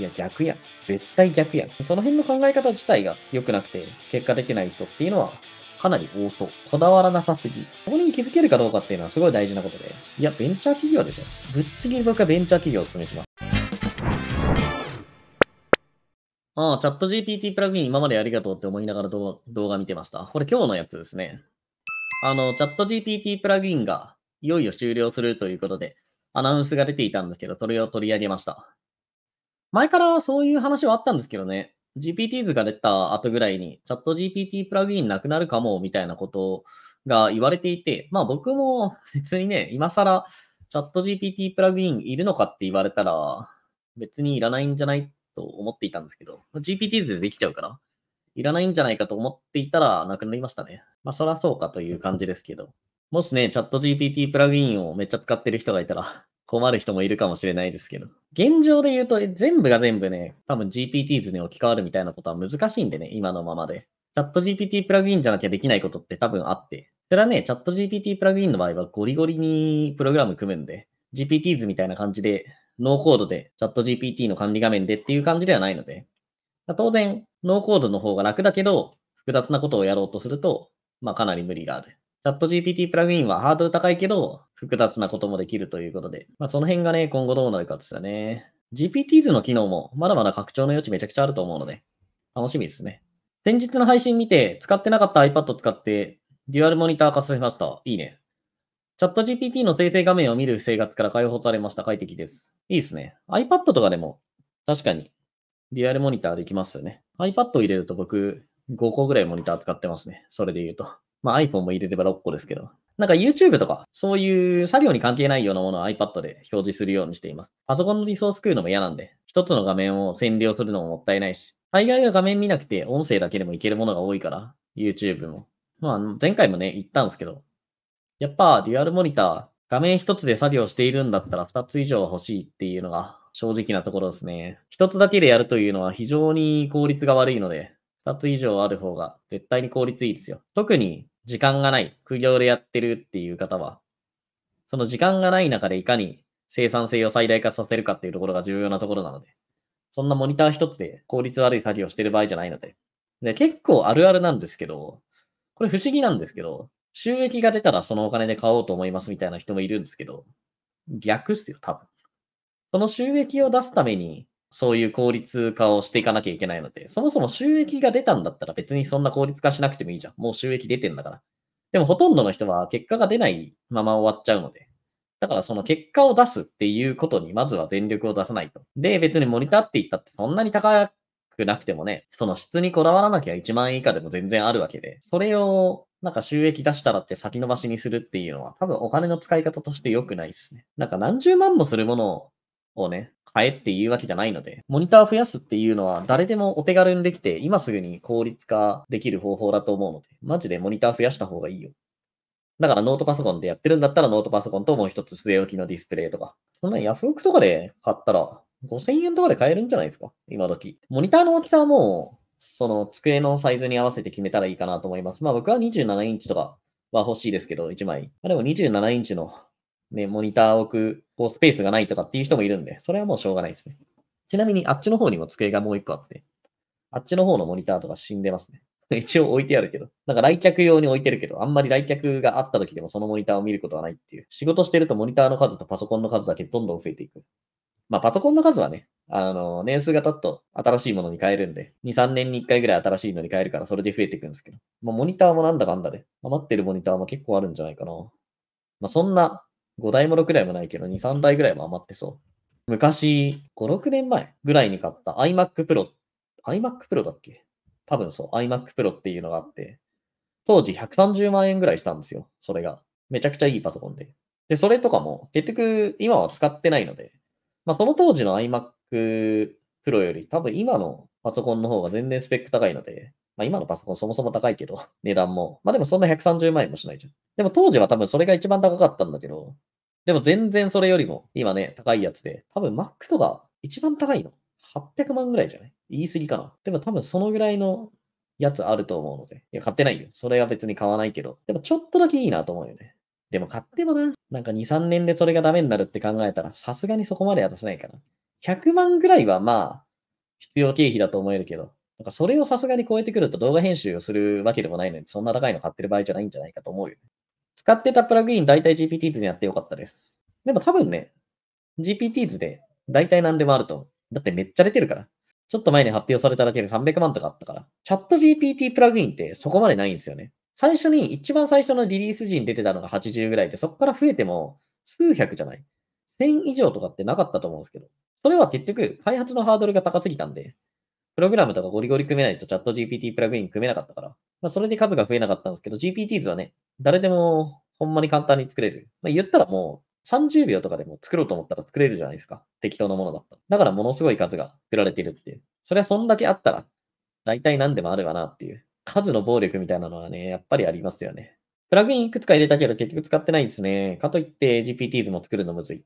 いや、逆やん。絶対逆やん。その辺の考え方自体が良くなくて、結果出てない人っていうのは、かなり多そう。こだわらなさすぎ。そこに気づけるかどうかっていうのはすごい大事なことで。いや、ベンチャー企業でしょ。ぶっちぎり僕はベンチャー企業をお勧めします。ああ、チャット GPT プラグイン今までありがとうって思いながら動画見てました。これ今日のやつですね。あの、チャット GPT プラグインがいよいよ終了するということで、アナウンスが出ていたんですけど、それを取り上げました。前からそういう話はあったんですけどね、GPT 図が出た後ぐらいに、チャット GPT プラグインなくなるかも、みたいなことが言われていて、まあ僕も別にね、今更チャット GPT プラグインいるのかって言われたら、別にいらないんじゃないと思っていたんですけど、GPT 図でできちゃうから、いらないんじゃないかと思っていたらなくなりましたね。まあそらそうかという感じですけど。もしね、チャット GPT プラグインをめっちゃ使ってる人がいたら、困る人もいるかもしれないですけど。現状で言うと、全部が全部ね、多分 GPT 図に置き換わるみたいなことは難しいんでね、今のままで。チャット GPT プラグインじゃなきゃできないことって多分あって。それはね、チャット GPT プラグインの場合はゴリゴリにプログラム組むんで、GPT 図みたいな感じで、ノーコードで、チャット GPT の管理画面でっていう感じではないので、当然、ノーコードの方が楽だけど、複雑なことをやろうとすると、まあかなり無理がある。チャット GPT プラグインはハードル高いけど、複雑なこともできるということで、まあ、その辺がね、今後どうなるかですよね。GPT 図の機能もまだまだ拡張の余地めちゃくちゃあると思うので、楽しみですね。先日の配信見て、使ってなかった iPad 使って、デュアルモニター化させました。いいね。チャット GPT の生成画面を見る生活から解放されました。快適です。いいですね。iPad とかでも、確かに、デュアルモニターできますよね。iPad を入れると僕、5個ぐらいモニター使ってますね。それで言うと。まあ iPhone も入れれば6個ですけど。なんか YouTube とか、そういう作業に関係ないようなものを iPad で表示するようにしています。パソコンのリソース食うのも嫌なんで、一つの画面を占領するのももったいないし、大概は画面見なくて音声だけでもいけるものが多いから、YouTube も。まあ前回もね、言ったんですけど、やっぱデュアルモニター、画面一つで作業しているんだったら2つ以上は欲しいっていうのが正直なところですね。1つだけでやるというのは非常に効率が悪いので、2つ以上ある方が絶対に効率いいですよ。特に時間がない、副業でやってるっていう方は、その時間がない中でいかに生産性を最大化させるかっていうところが重要なところなので、そんなモニター一つで効率悪い作業をしてる場合じゃないので。で、結構あるあるなんですけど、これ不思議なんですけど、収益が出たらそのお金で買おうと思いますみたいな人もいるんですけど、逆っすよ、多分。その収益を出すためにそういう効率化をしていかなきゃいけないので、そもそも収益が出たんだったら別にそんな効率化しなくてもいいじゃん。もう収益出てんだから。でもほとんどの人は結果が出ないまま終わっちゃうので。だからその結果を出すっていうことにまずは全力を出さないと。で、別にモニターって言ったってそんなに高くなくてもね、その質にこだわらなきゃ1万円以下でも全然あるわけで、それをなんか収益出したらって先延ばしにするっていうのは多分お金の使い方として良くないですね。なんか何十万もするものをね、買えっていうわけじゃないので、モニター増やすっていうのは誰でもお手軽にできて、今すぐに効率化できる方法だと思うので、マジでモニター増やした方がいいよ。だからノートパソコンでやってるんだったらノートパソコンともう一つ据え置きのディスプレイとか。そんなヤフオクとかで買ったら5000円とかで買えるんじゃないですか今時。モニターの大きさはもう、その机のサイズに合わせて決めたらいいかなと思います。まあ僕は27インチとかは欲しいですけど、1枚。あでも27インチのね、モニターを置く、こう、スペースがないとかっていう人もいるんで、それはもうしょうがないですね。ちなみに、あっちの方にも机がもう一個あって、あっちの方のモニターとか死んでますね。一応置いてあるけど、なんか来客用に置いてるけど、あんまり来客があった時でもそのモニターを見ることはないっていう。仕事してるとモニターの数とパソコンの数だけどんどん増えていく。まあパソコンの数はね、あの、年数が経つと新しいものに変えるんで、2、3年に1回ぐらい新しいのに変えるからそれで増えていくんですけど、まあモニターもなんだかんだで、余ってるモニターも結構あるんじゃないかな。まあそんな5台も6台もないけど、2、3台ぐらいも余ってそう。昔、5、6年前ぐらいに買った iMac Pro、iMac Pro だっけ多分そう、iMac Pro っていうのがあって、当時130万円ぐらいしたんですよ、それが。めちゃくちゃいいパソコンで。で、それとかも、結局、今は使ってないので、まあ、その当時の iMac Pro より、多分今のパソコンの方が全然スペック高いので、まあ、今のパソコンそもそも高いけど、値段も。まあでもそんな130万円もしないじゃん。でも当時は多分それが一番高かったんだけど、でも全然それよりも、今ね、高いやつで、多分 Mac とか一番高いの。800万ぐらいじゃない言い過ぎかな。でも多分そのぐらいのやつあると思うので。いや、買ってないよ。それは別に買わないけど。でもちょっとだけいいなと思うよね。でも買ってもな、なんか2、3年でそれがダメになるって考えたら、さすがにそこまで渡せないから。100万ぐらいはまあ、必要経費だと思えるけど、なんかそれをさすがに超えてくると動画編集をするわけでもないのに、そんな高いの買ってる場合じゃないんじゃないかと思うよ、ね。使ってたプラグイン大体 GPTs でやってよかったです。でも多分ね、GPTs で大体何でもあるとだってめっちゃ出てるから。ちょっと前に発表されただけで300万とかあったから。チャット GPT プラグインってそこまでないんですよね。最初に、一番最初のリリース時に出てたのが80ぐらいで、そこから増えても数百じゃない。1000以上とかってなかったと思うんですけど。それは結局、開発のハードルが高すぎたんで、プログラムとかゴリゴリ組めないとチャット GPT プラグイン組めなかったから、まあ、それで数が増えなかったんですけど、GPTs はね、誰でもほんまに簡単に作れる。まあ、言ったらもう30秒とかでも作ろうと思ったら作れるじゃないですか。適当なものだっただからものすごい数が作られてるっていう。それはそんだけあったら、大体何でもあるわなっていう。数の暴力みたいなのはね、やっぱりありますよね。プラグインいくつか入れたけど結局使ってないですね。かといって GPTs も作るのむずい。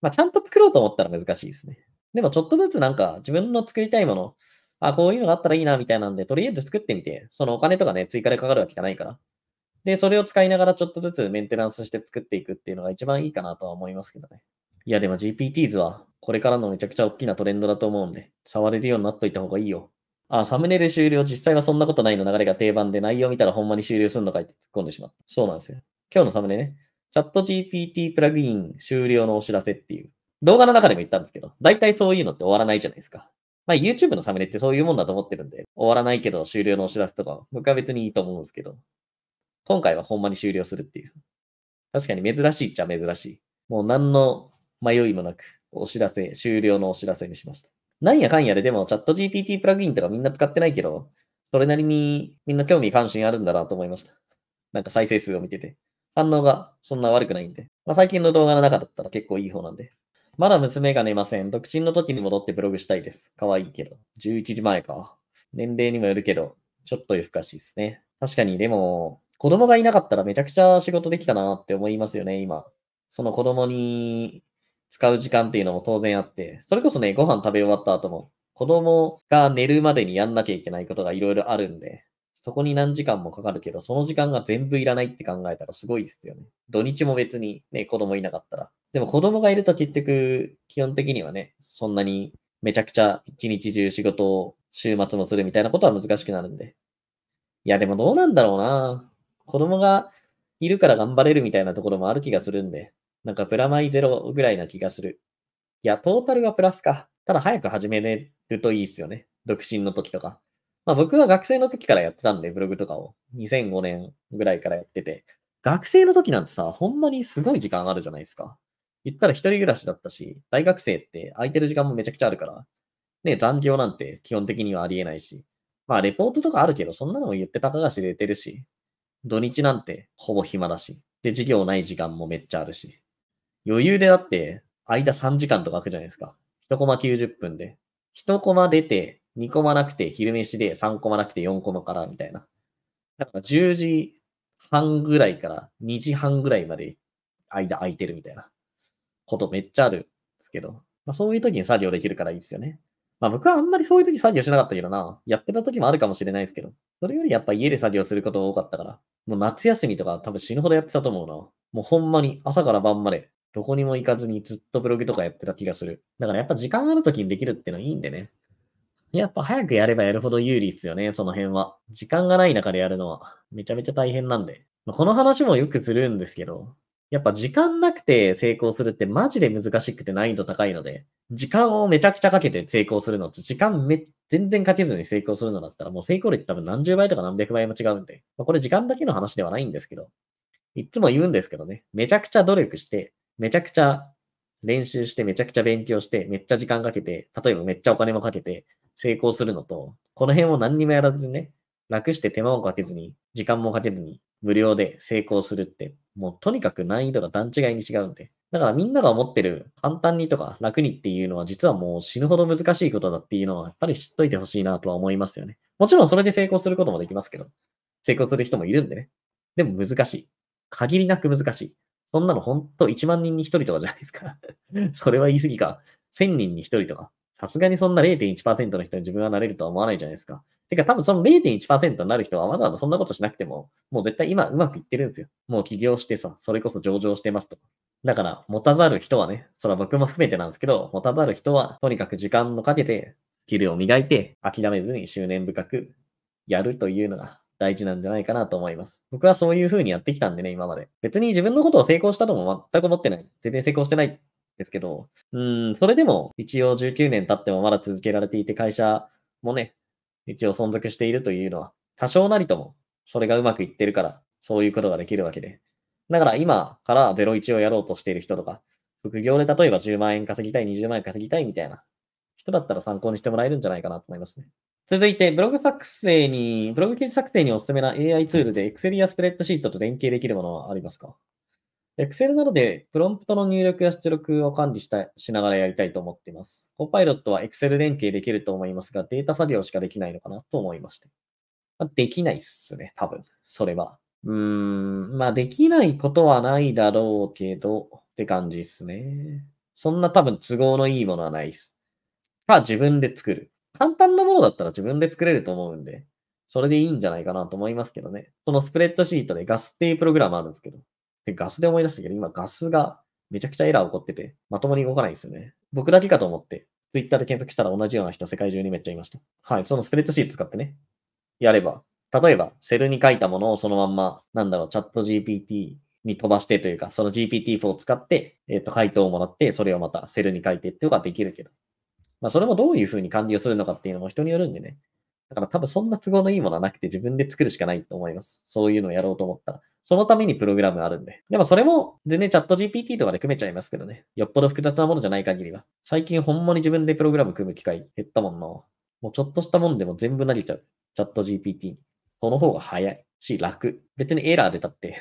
まあ、ちゃんと作ろうと思ったら難しいですね。でもちょっとずつなんか自分の作りたいもの、あ、こういうのがあったらいいな、みたいなんで、とりあえず作ってみて、そのお金とかね、追加でかかるわけじゃないから。で、それを使いながらちょっとずつメンテナンスして作っていくっていうのが一番いいかなとは思いますけどね。いや、でも GPTs はこれからのめちゃくちゃ大きなトレンドだと思うんで、触れるようになっといた方がいいよ。あ、サムネで終了。実際はそんなことないの流れが定番で内容見たらほんまに終了するのかいって突っ込んでしまった。そうなんですよ。今日のサムネね。チャット GPT プラグイン終了のお知らせっていう。動画の中でも言ったんですけど、大体そういうのって終わらないじゃないですか。まあ YouTube のサムネってそういうもんだと思ってるんで、終わらないけど終了のお知らせとか、僕は別にいいと思うんですけど、今回はほんまに終了するっていう。確かに珍しいっちゃ珍しい。もう何の迷いもなく、お知らせ、終了のお知らせにしました。なんやかんやで、でもチャット GPT プラグインとかみんな使ってないけど、それなりにみんな興味関心あるんだなと思いました。なんか再生数を見てて。反応がそんな悪くないんで。まあ、最近の動画の中だったら結構いい方なんで、まだ娘が寝ません。独身の時に戻ってブログしたいです。可愛いけど。11時前か。年齢にもよるけど、ちょっと夜更かしですね。確かに、でも、子供がいなかったらめちゃくちゃ仕事できたなって思いますよね、今。その子供に使う時間っていうのも当然あって、それこそね、ご飯食べ終わった後も、子供が寝るまでにやんなきゃいけないことがいろいろあるんで、そこに何時間もかかるけど、その時間が全部いらないって考えたらすごいですよね。土日も別にね、子供いなかったら。でも子供がいると結局、基本的にはね、そんなにめちゃくちゃ一日中仕事を週末もするみたいなことは難しくなるんで。いや、でもどうなんだろうな。子供がいるから頑張れるみたいなところもある気がするんで、なんかプラマイゼロぐらいな気がする。いや、トータルがプラスか。ただ早く始めれるといいですよね。独身の時とか。まあ、僕は学生の時からやってたんで、ブログとかを。2005年ぐらいからやってて。学生の時なんてさ、ほんまにすごい時間あるじゃないですか。言ったら一人暮らしだったし、大学生って空いてる時間もめちゃくちゃあるから、ね、残業なんて基本的にはありえないし、まあレポートとかあるけど、そんなのも言ってたかがしれてるし、土日なんてほぼ暇だし、で、授業ない時間もめっちゃあるし、余裕でだって間3時間とか空くじゃないですか。1コマ90分で。1コマ出て、2コマなくて昼飯で、3コマなくて4コマからみたいな。だから10時半ぐらいから2時半ぐらいまで間空いてるみたいなことめっちゃあるんですけど、まあ、そういう時に作業できるからいいですよね。まあ僕はあんまりそういう時作業しなかったけどな、やってた時もあるかもしれないですけど、それよりやっぱ家で作業することが多かったから、もう夏休みとか多分死ぬほどやってたと思うな。もうほんまに朝から晩までどこにも行かずにずっとブログとかやってた気がする。だからやっぱ時間ある時にできるってのはいいんでね。やっぱ早くやればやるほど有利ですよね、その辺は。時間がない中でやるのは、めちゃめちゃ大変なんで。まあ、この話もよくするんですけど、やっぱ時間なくて成功するってマジで難しくて難易度高いので、時間をめちゃくちゃかけて成功するのって、時間め、全然かけずに成功するのだったら、もう成功率多分何十倍とか何百倍も違うんで、まあ、これ時間だけの話ではないんですけど、いつも言うんですけどね、めちゃくちゃ努力して、めちゃくちゃ練習して、めちゃくちゃ勉強して、めっちゃ時間かけて、例えばめっちゃお金もかけて、成功するのと、この辺を何にもやらずにね、楽して手間をかけずに、時間もかけずに、無料で成功するって、もうとにかく難易度が段違いに違うんで。だからみんなが思ってる簡単にとか楽にっていうのは実はもう死ぬほど難しいことだっていうのはやっぱり知っといてほしいなとは思いますよね。もちろんそれで成功することもできますけど、成功する人もいるんでね。でも難しい。限りなく難しい。そんなのほんと1万人に1人とかじゃないですかそれは言い過ぎか。1000人に1人とか。さすがにそんな0.1%の人に自分はなれるとは思わないじゃないですか。てか多分その0.1%になる人はわざわざそんなことしなくても、もう絶対今うまくいってるんですよ。もう起業してさ、それこそ上場してますと。だから、持たざる人はね、それは僕も含めてなんですけど、持たざる人は、とにかく時間をかけて、スキルを磨いて、諦めずに執念深くやるというのが大事なんじゃないかなと思います。僕はそういう風にやってきたんでね、今まで。別に自分のことを成功したとも全く思ってない。全然成功してないですけど、うん、それでも一応19年経ってもまだ続けられていて、会社もね、一応存続しているというのは、多少なりともそれがうまくいってるから、そういうことができるわけで。だから今から01をやろうとしている人とか、副業で例えば10万円稼ぎたい、20万円稼ぎたいみたいな人だったら参考にしてもらえるんじゃないかなと思いますね。続いて、ブログ作成に、ブログ記事作成におすすめな AI ツールで Excel やスプレッドシートと連携できるものはありますか Excel などでプロンプトの入力や出力を管理したしながらやりたいと思っています。コパイロットは Excel 連携できると思いますが、データ作業しかできないのかなと思いまして。まあ、できないっすね、多分。それは。うーん、まあできないことはないだろうけど、って感じっすね。そんな多分都合のいいものはないっす。あ自分で作る。簡単なものだったら自分で作れると思うんで、それでいいんじゃないかなと思いますけどね。そのスプレッドシートでガスっていうプログラムあるんですけど、で、ガスで思い出したけど、今ガスがめちゃくちゃエラー起こってて、まともに動かないですよね。僕だけかと思って、Twitter で検索したら同じような人世界中にめっちゃいました。はい、そのスプレッドシート使ってね、やれば、例えば、セルに書いたものをそのまんま、なんだろう、チャット GPT に飛ばしてというか、その GPT-4 を使って、えっ、ー、と、回答をもらって、それをまたセルに書いてっていうのができるけど。まあ、それもどういうふうに管理をするのかっていうのも人によるんでね。だから多分そんな都合のいいものはなくて自分で作るしかないと思います。そういうのをやろうと思ったら。そのためにプログラムあるんで。でもそれも全然チャット GPT とかで組めちゃいますけどね。よっぽど複雑なものじゃない限りは。最近ほんまに自分でプログラム組む機会減ったもんな。もうちょっとしたもんでも全部投げちゃう。チャット GPT その方が早いし楽。別にエラー出たって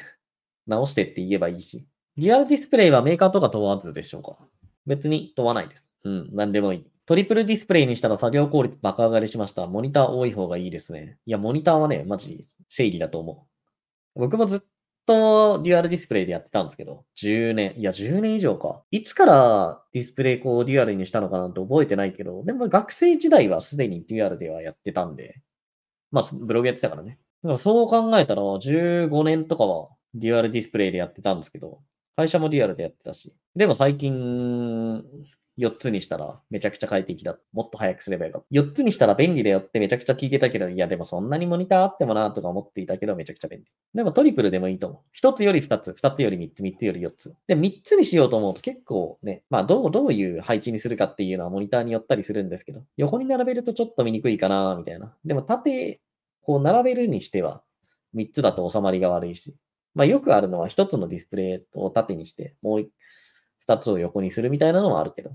直してって言えばいいし。リアルディスプレイはメーカーとか問わずでしょうか別に問わないです。うん、なんでもいい。トリプルディスプレイにしたら作業効率爆上がりしました。モニター多い方がいいですね。いや、モニターはね、マジ正義だと思う。僕もずっとデュアルディスプレイでやってたんですけど、10年、いや10年以上か。いつからディスプレイこうデュアルにしたのかなんて覚えてないけど、でも学生時代はすでにデュアルではやってたんで、まあブログやってたからね。だからそう考えたら15年とかはデュアルディスプレイでやってたんですけど、会社もデュアルでやってたし。でも最近、4つにしたらめちゃくちゃ快適だ。もっと早くすればよかった。4つにしたら便利だよってめちゃくちゃ聞いてたけど、いやでもそんなにモニターあってもなとか思っていたけどめちゃくちゃ便利。でもトリプルでもいいと思う。1つより2つ、2つより3つ、3つより4つ。で、3つにしようと思うと結構ね、まあどう、どういう配置にするかっていうのはモニターによったりするんですけど、横に並べるとちょっと見にくいかなみたいな。でも縦、こう並べるにしては、3つだと収まりが悪いし、まあよくあるのは1つのディスプレイを縦にして、もう2つを横にするみたいなのもあるけど、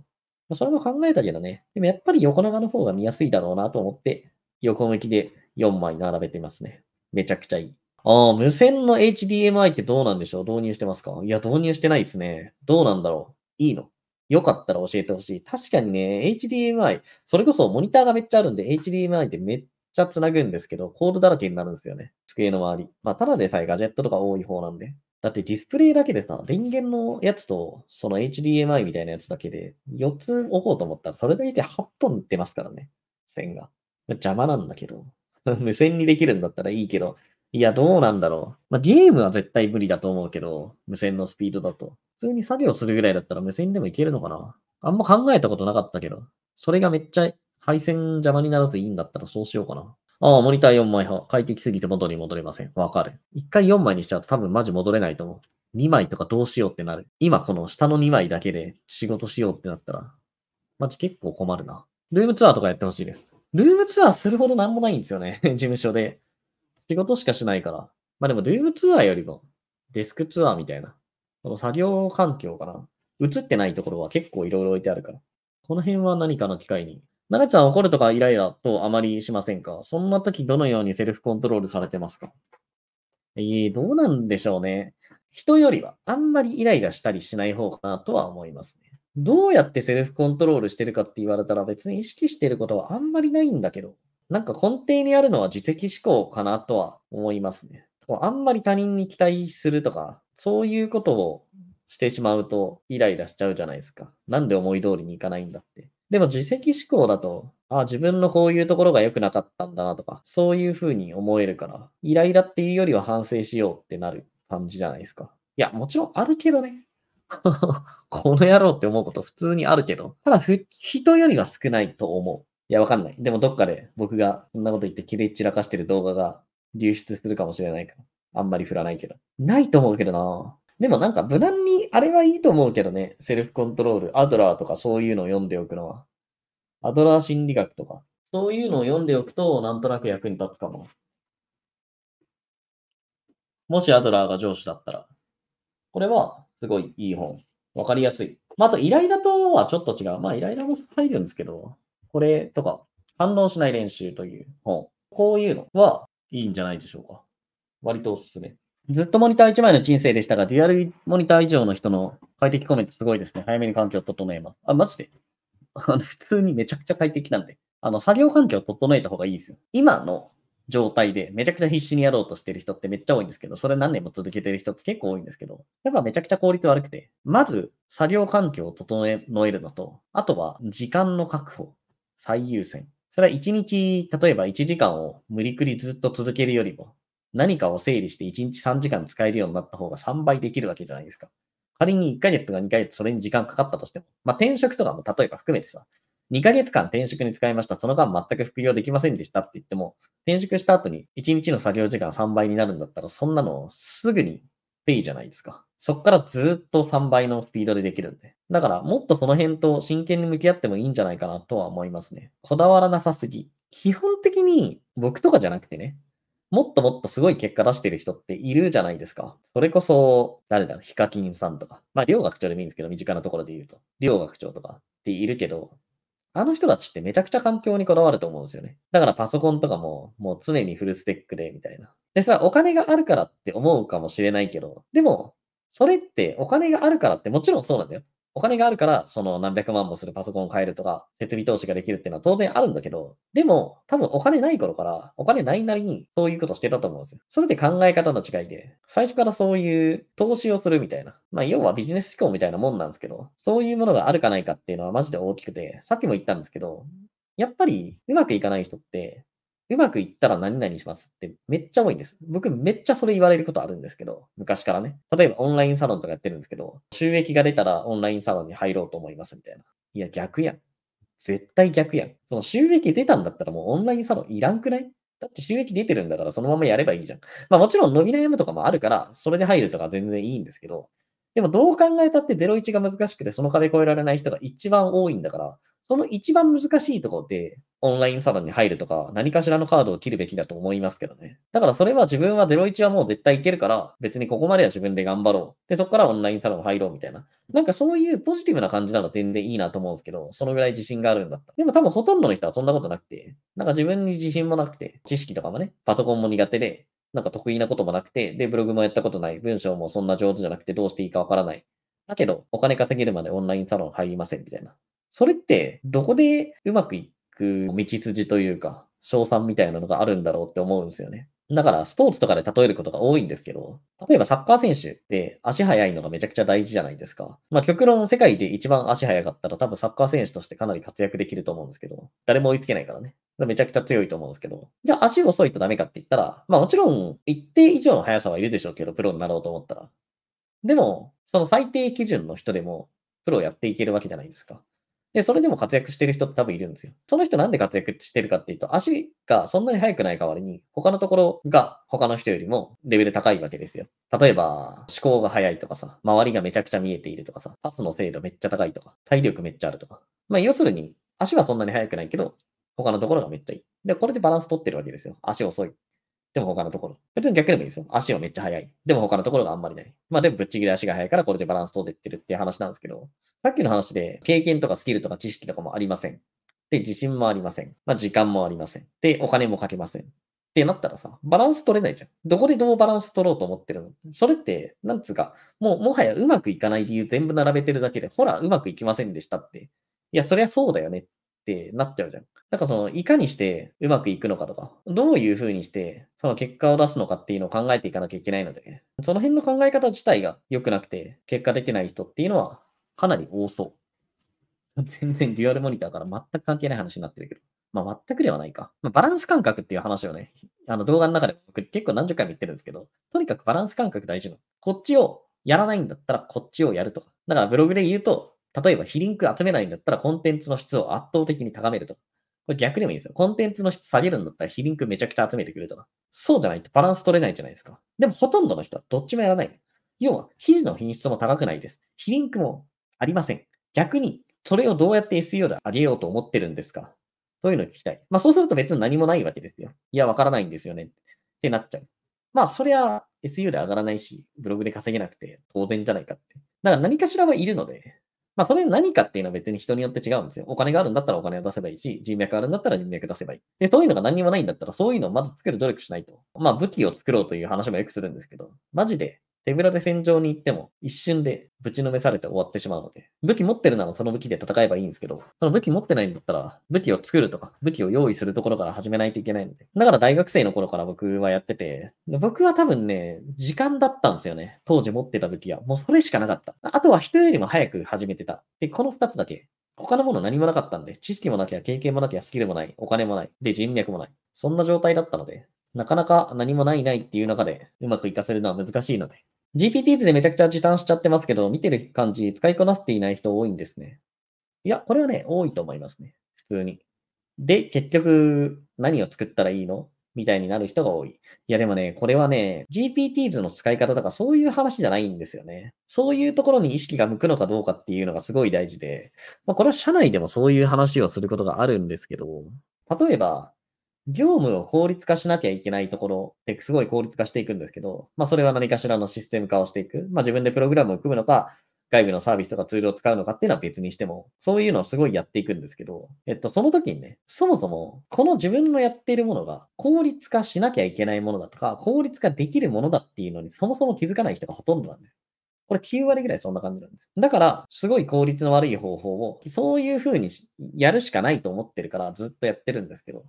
まあ、それも考えたけどね。でもやっぱり横長の方が見やすいだろうなと思って、横向きで4枚並べてますね。めちゃくちゃいい。ああ、無線の HDMI ってどうなんでしょう導入してますかいや、導入してないですね。どうなんだろういいのよかったら教えてほしい。確かにね、HDMI、それこそモニターがめっちゃあるんで、HDMI ってめっちゃ繋ぐんですけど、コードだらけになるんですよね。机の周り。まあ、ただでさえガジェットとか多い方なんで。だってディスプレイだけでさ、電源のやつと、その HDMI みたいなやつだけで、4つ置こうと思ったら、それだけて8本出ますからね、線が。邪魔なんだけど。無線にできるんだったらいいけど、いや、どうなんだろう。まあ、ゲームは絶対無理だと思うけど、無線のスピードだと。普通に作業するぐらいだったら無線でもいけるのかな。あんま考えたことなかったけど、それがめっちゃ配線邪魔にならずいいんだったらそうしようかな。ああ、モニター4枚派。快適すぎて元に戻れません。わかる。一回4枚にしちゃうと多分マジ戻れないと思う。2枚とかどうしようってなる。今この下の2枚だけで仕事しようってなったら、マジ結構困るな。ルームツアーとかやってほしいです。ルームツアーするほどなんもないんですよね。事務所で。仕事しかしないから。まあでもルームツアーよりもデスクツアーみたいな。この作業環境かな。映ってないところは結構いろいろ置いてあるから。この辺は何かの機会に長ちゃん怒るとかイライラとあまりしませんかそんな時どのようにセルフコントロールされてますかえー、どうなんでしょうね。人よりはあんまりイライラしたりしない方かなとは思いますね。どうやってセルフコントロールしてるかって言われたら別に意識してることはあんまりないんだけど、なんか根底にあるのは自責思考かなとは思いますね。あんまり他人に期待するとか、そういうことをしてしまうとイライラしちゃうじゃないですか。なんで思い通りにいかないんだって。でも自責思考だと、あ自分のこういうところが良くなかったんだなとか、そういうふうに思えるから、イライラっていうよりは反省しようってなる感じじゃないですか。いや、もちろんあるけどね。この野郎って思うこと普通にあるけど、ただ人よりは少ないと思う。いや、わかんない。でもどっかで僕がそんなこと言って切れ散らかしてる動画が流出するかもしれないから。あんまり振らないけど。ないと思うけどなでもなんか無難にあれはいいと思うけどね。セルフコントロール。アドラーとかそういうのを読んでおくのは。アドラー心理学とか。そういうのを読んでおくと、なんとなく役に立つかも。もしアドラーが上司だったら。これは、すごいいい本。わかりやすい。まあ、あと、イライラとはちょっと違う。まあ、イライラも入るんですけど、これとか、反応しない練習という本。こういうのは、いいんじゃないでしょうか。割とおすすめ。ずっとモニター1枚の人生でしたが、デュアルモニター以上の人の快適コメントすごいですね。早めに環境を整えます。あ、マジで あの、普通にめちゃくちゃ快適なんで。あの、作業環境を整えた方がいいですよ。今の状態でめちゃくちゃ必死にやろうとしてる人ってめっちゃ多いんですけど、それ何年も続けてる人って結構多いんですけど、やっぱめちゃくちゃ効率悪くて、まず作業環境を整えるのと、あとは時間の確保、最優先。それは1日、例えば1時間を無理くりずっと続けるよりも、何かを整理して1日3時間使えるようになった方が3倍できるわけじゃないですか。仮に1ヶ月とか2ヶ月それに時間かかったとしても、まあ、転職とかも例えば含めてさ、2ヶ月間転職に使いました、その間全く副業できませんでしたって言っても、転職した後に1日の作業時間3倍になるんだったら、そんなのすぐにペイじゃないですか。そっからずっと3倍のスピードでできるんで。だから、もっとその辺と真剣に向き合ってもいいんじゃないかなとは思いますね。こだわらなさすぎ。基本的に僕とかじゃなくてね、もっともっとすごい結果出してる人っているじゃないですか。それこそ、誰だろう、ヒカキンさんとか。まあ、両学長でもいいんですけど、身近なところで言うと。両学長とかっているけど、あの人たちってめちゃくちゃ環境にこだわると思うんですよね。だからパソコンとかも、もう常にフルスペックで、みたいな。で、それはお金があるからって思うかもしれないけど、でも、それってお金があるからってもちろんそうなんだよ。お金があるから、その何百万もするパソコンを買えるとか、設備投資ができるっていうのは当然あるんだけど、でも、多分お金ない頃から、お金ないなりにそういうことしてたと思うんですよ。それで考え方の違いで、最初からそういう投資をするみたいな、まあ、要はビジネス思考みたいなもんなんですけど、そういうものがあるかないかっていうのはマジで大きくて、さっきも言ったんですけど、やっぱりうまくいかない人って、うまくいったら何々しますってめっちゃ多いんです。僕めっちゃそれ言われることあるんですけど、昔からね。例えばオンラインサロンとかやってるんですけど、収益が出たらオンラインサロンに入ろうと思いますみたいな。いや、逆やん。絶対逆やん。その収益出たんだったらもうオンラインサロンいらんくないだって収益出てるんだからそのままやればいいじゃん。まあもちろん伸び悩むとかもあるから、それで入るとか全然いいんですけど、でもどう考えたって01が難しくてその壁越えられない人が一番多いんだから、その一番難しいところで、オンラインサロンに入るとか、何かしらのカードを切るべきだと思いますけどね。だからそれは自分は01はもう絶対いけるから、別にここまでは自分で頑張ろう。で、そこからオンラインサロン入ろうみたいな。なんかそういうポジティブな感じなら全然いいなと思うんですけど、そのぐらい自信があるんだった。でも多分ほとんどの人はそんなことなくて、なんか自分に自信もなくて、知識とかもね、パソコンも苦手で、なんか得意なこともなくて、で、ブログもやったことない、文章もそんな上手じゃなくてどうしていいかわからない。だけど、お金稼げるまでオンラインサロン入りませんみたいな。それってどこでうまくいく道筋というか、賞賛みたいなのがあるんだろうって思うんですよね。だから、スポーツとかで例えることが多いんですけど、例えばサッカー選手って足速いのがめちゃくちゃ大事じゃないですか。まあ、極論世界で一番足速かったら多分サッカー選手としてかなり活躍できると思うんですけど、誰も追いつけないからね。めちゃくちゃ強いと思うんですけど、じゃあ足遅いとダメかって言ったら、まあもちろん一定以上の速さはいるでしょうけど、プロになろうと思ったら。でも、その最低基準の人でもプロやっていけるわけじゃないですか。で、それでも活躍してる人って多分いるんですよ。その人なんで活躍してるかっていうと、足がそんなに速くない代わりに、他のところが他の人よりもレベル高いわけですよ。例えば、思考が速いとかさ、周りがめちゃくちゃ見えているとかさ、パスの精度めっちゃ高いとか、体力めっちゃあるとか。まあ、要するに、足はそんなに速くないけど、他のところがめっちゃいい。で、これでバランス取ってるわけですよ。足遅い。でも他のところ。別に逆でもいいですよ。足はめっちゃ速い。でも他のところがあんまりない。まあでもぶっちぎり足が速いから、これでバランス取れてるっていう話なんですけど、さっきの話で、経験とかスキルとか知識とかもありません。で、自信もありません。まあ時間もありません。で、お金もかけません。ってなったらさ、バランス取れないじゃん。どこでどうバランス取ろうと思ってるのそれって、なんつうか、もうもはやうまくいかない理由全部並べてるだけで、ほら、うまくいきませんでしたって。いや、そりゃそうだよねっってなっちゃうじゃん。なんかその、いかにしてうまくいくのかとか、どういうふうにして、その結果を出すのかっていうのを考えていかなきゃいけないので、その辺の考え方自体が良くなくて、結果出てない人っていうのは、かなり多そう。全然デュアルモニターから全く関係ない話になってるけど。まあ、全くではないか。まあ、バランス感覚っていう話をね、あの動画の中で僕結構何十回も言ってるんですけど、とにかくバランス感覚大事なの。こっちをやらないんだったらこっちをやるとか。だからブログで言うと、例えば、非リンク集めないんだったら、コンテンツの質を圧倒的に高めるとか。これ逆でもいいですよ。コンテンツの質下げるんだったら、非リンクめちゃくちゃ集めてくるとか。そうじゃないとバランス取れないじゃないですか。でも、ほとんどの人はどっちもやらない。要は、記事の品質も高くないです。非リンクもありません。逆に、それをどうやって SEO で上げようと思ってるんですかそういうのを聞きたい。まあ、そうすると別に何もないわけですよ。いや、わからないんですよね。ってなっちゃう。まあ、そりゃ SEO で上がらないし、ブログで稼げなくて当然じゃないかって。だから何かしらはいるので、まあ、それ何かっていうのは別に人によって違うんですよ。お金があるんだったらお金を出せばいいし、人脈あるんだったら人脈出せばいい。で、そういうのが何にもないんだったら、そういうのをまず作る努力しないと。まあ、武器を作ろうという話もよくするんですけど、マジで手ぶらで戦場に行っても一瞬でぶちのめされて終わってしまうので、武器持ってるならその武器で戦えばいいんですけど、その武器持ってないんだったら武器を作るとか武器を用意するところから始めないといけないので。だから大学生の頃から僕はやってて、僕は多分ね、時間だったんですよね。当時持ってた武器は。もうそれしかなかった。あとは人よりも早く始めてた。で、この二つだけ。他のもの何もなかったんで、知識もなきゃ経験もなきゃスキルもない、お金もない、で人脈もない。そんな状態だったので、なかなか何もないないっていう中でうまくいかせるのは難しいので、GPTs でめちゃくちゃ時短しちゃってますけど、見てる感じ、使いこなせていない人多いんですね。いや、これはね、多いと思いますね。普通に。で、結局、何を作ったらいいのみたいになる人が多い。いや、でもね、これはね、GPTs の使い方とかそういう話じゃないんですよね。そういうところに意識が向くのかどうかっていうのがすごい大事で、まあ、これは社内でもそういう話をすることがあるんですけど、例えば、業務を効率化しなきゃいけないところってすごい効率化していくんですけど、まあそれは何かしらのシステム化をしていく。まあ自分でプログラムを組むのか、外部のサービスとかツールを使うのかっていうのは別にしても、そういうのをすごいやっていくんですけど、えっと、その時にね、そもそも、この自分のやっているものが効率化しなきゃいけないものだとか、効率化できるものだっていうのに、そもそも気づかない人がほとんどなんです。これ9割ぐらいそんな感じなんです。だから、すごい効率の悪い方法を、そういうふうにやるしかないと思ってるから、ずっとやってるんですけど、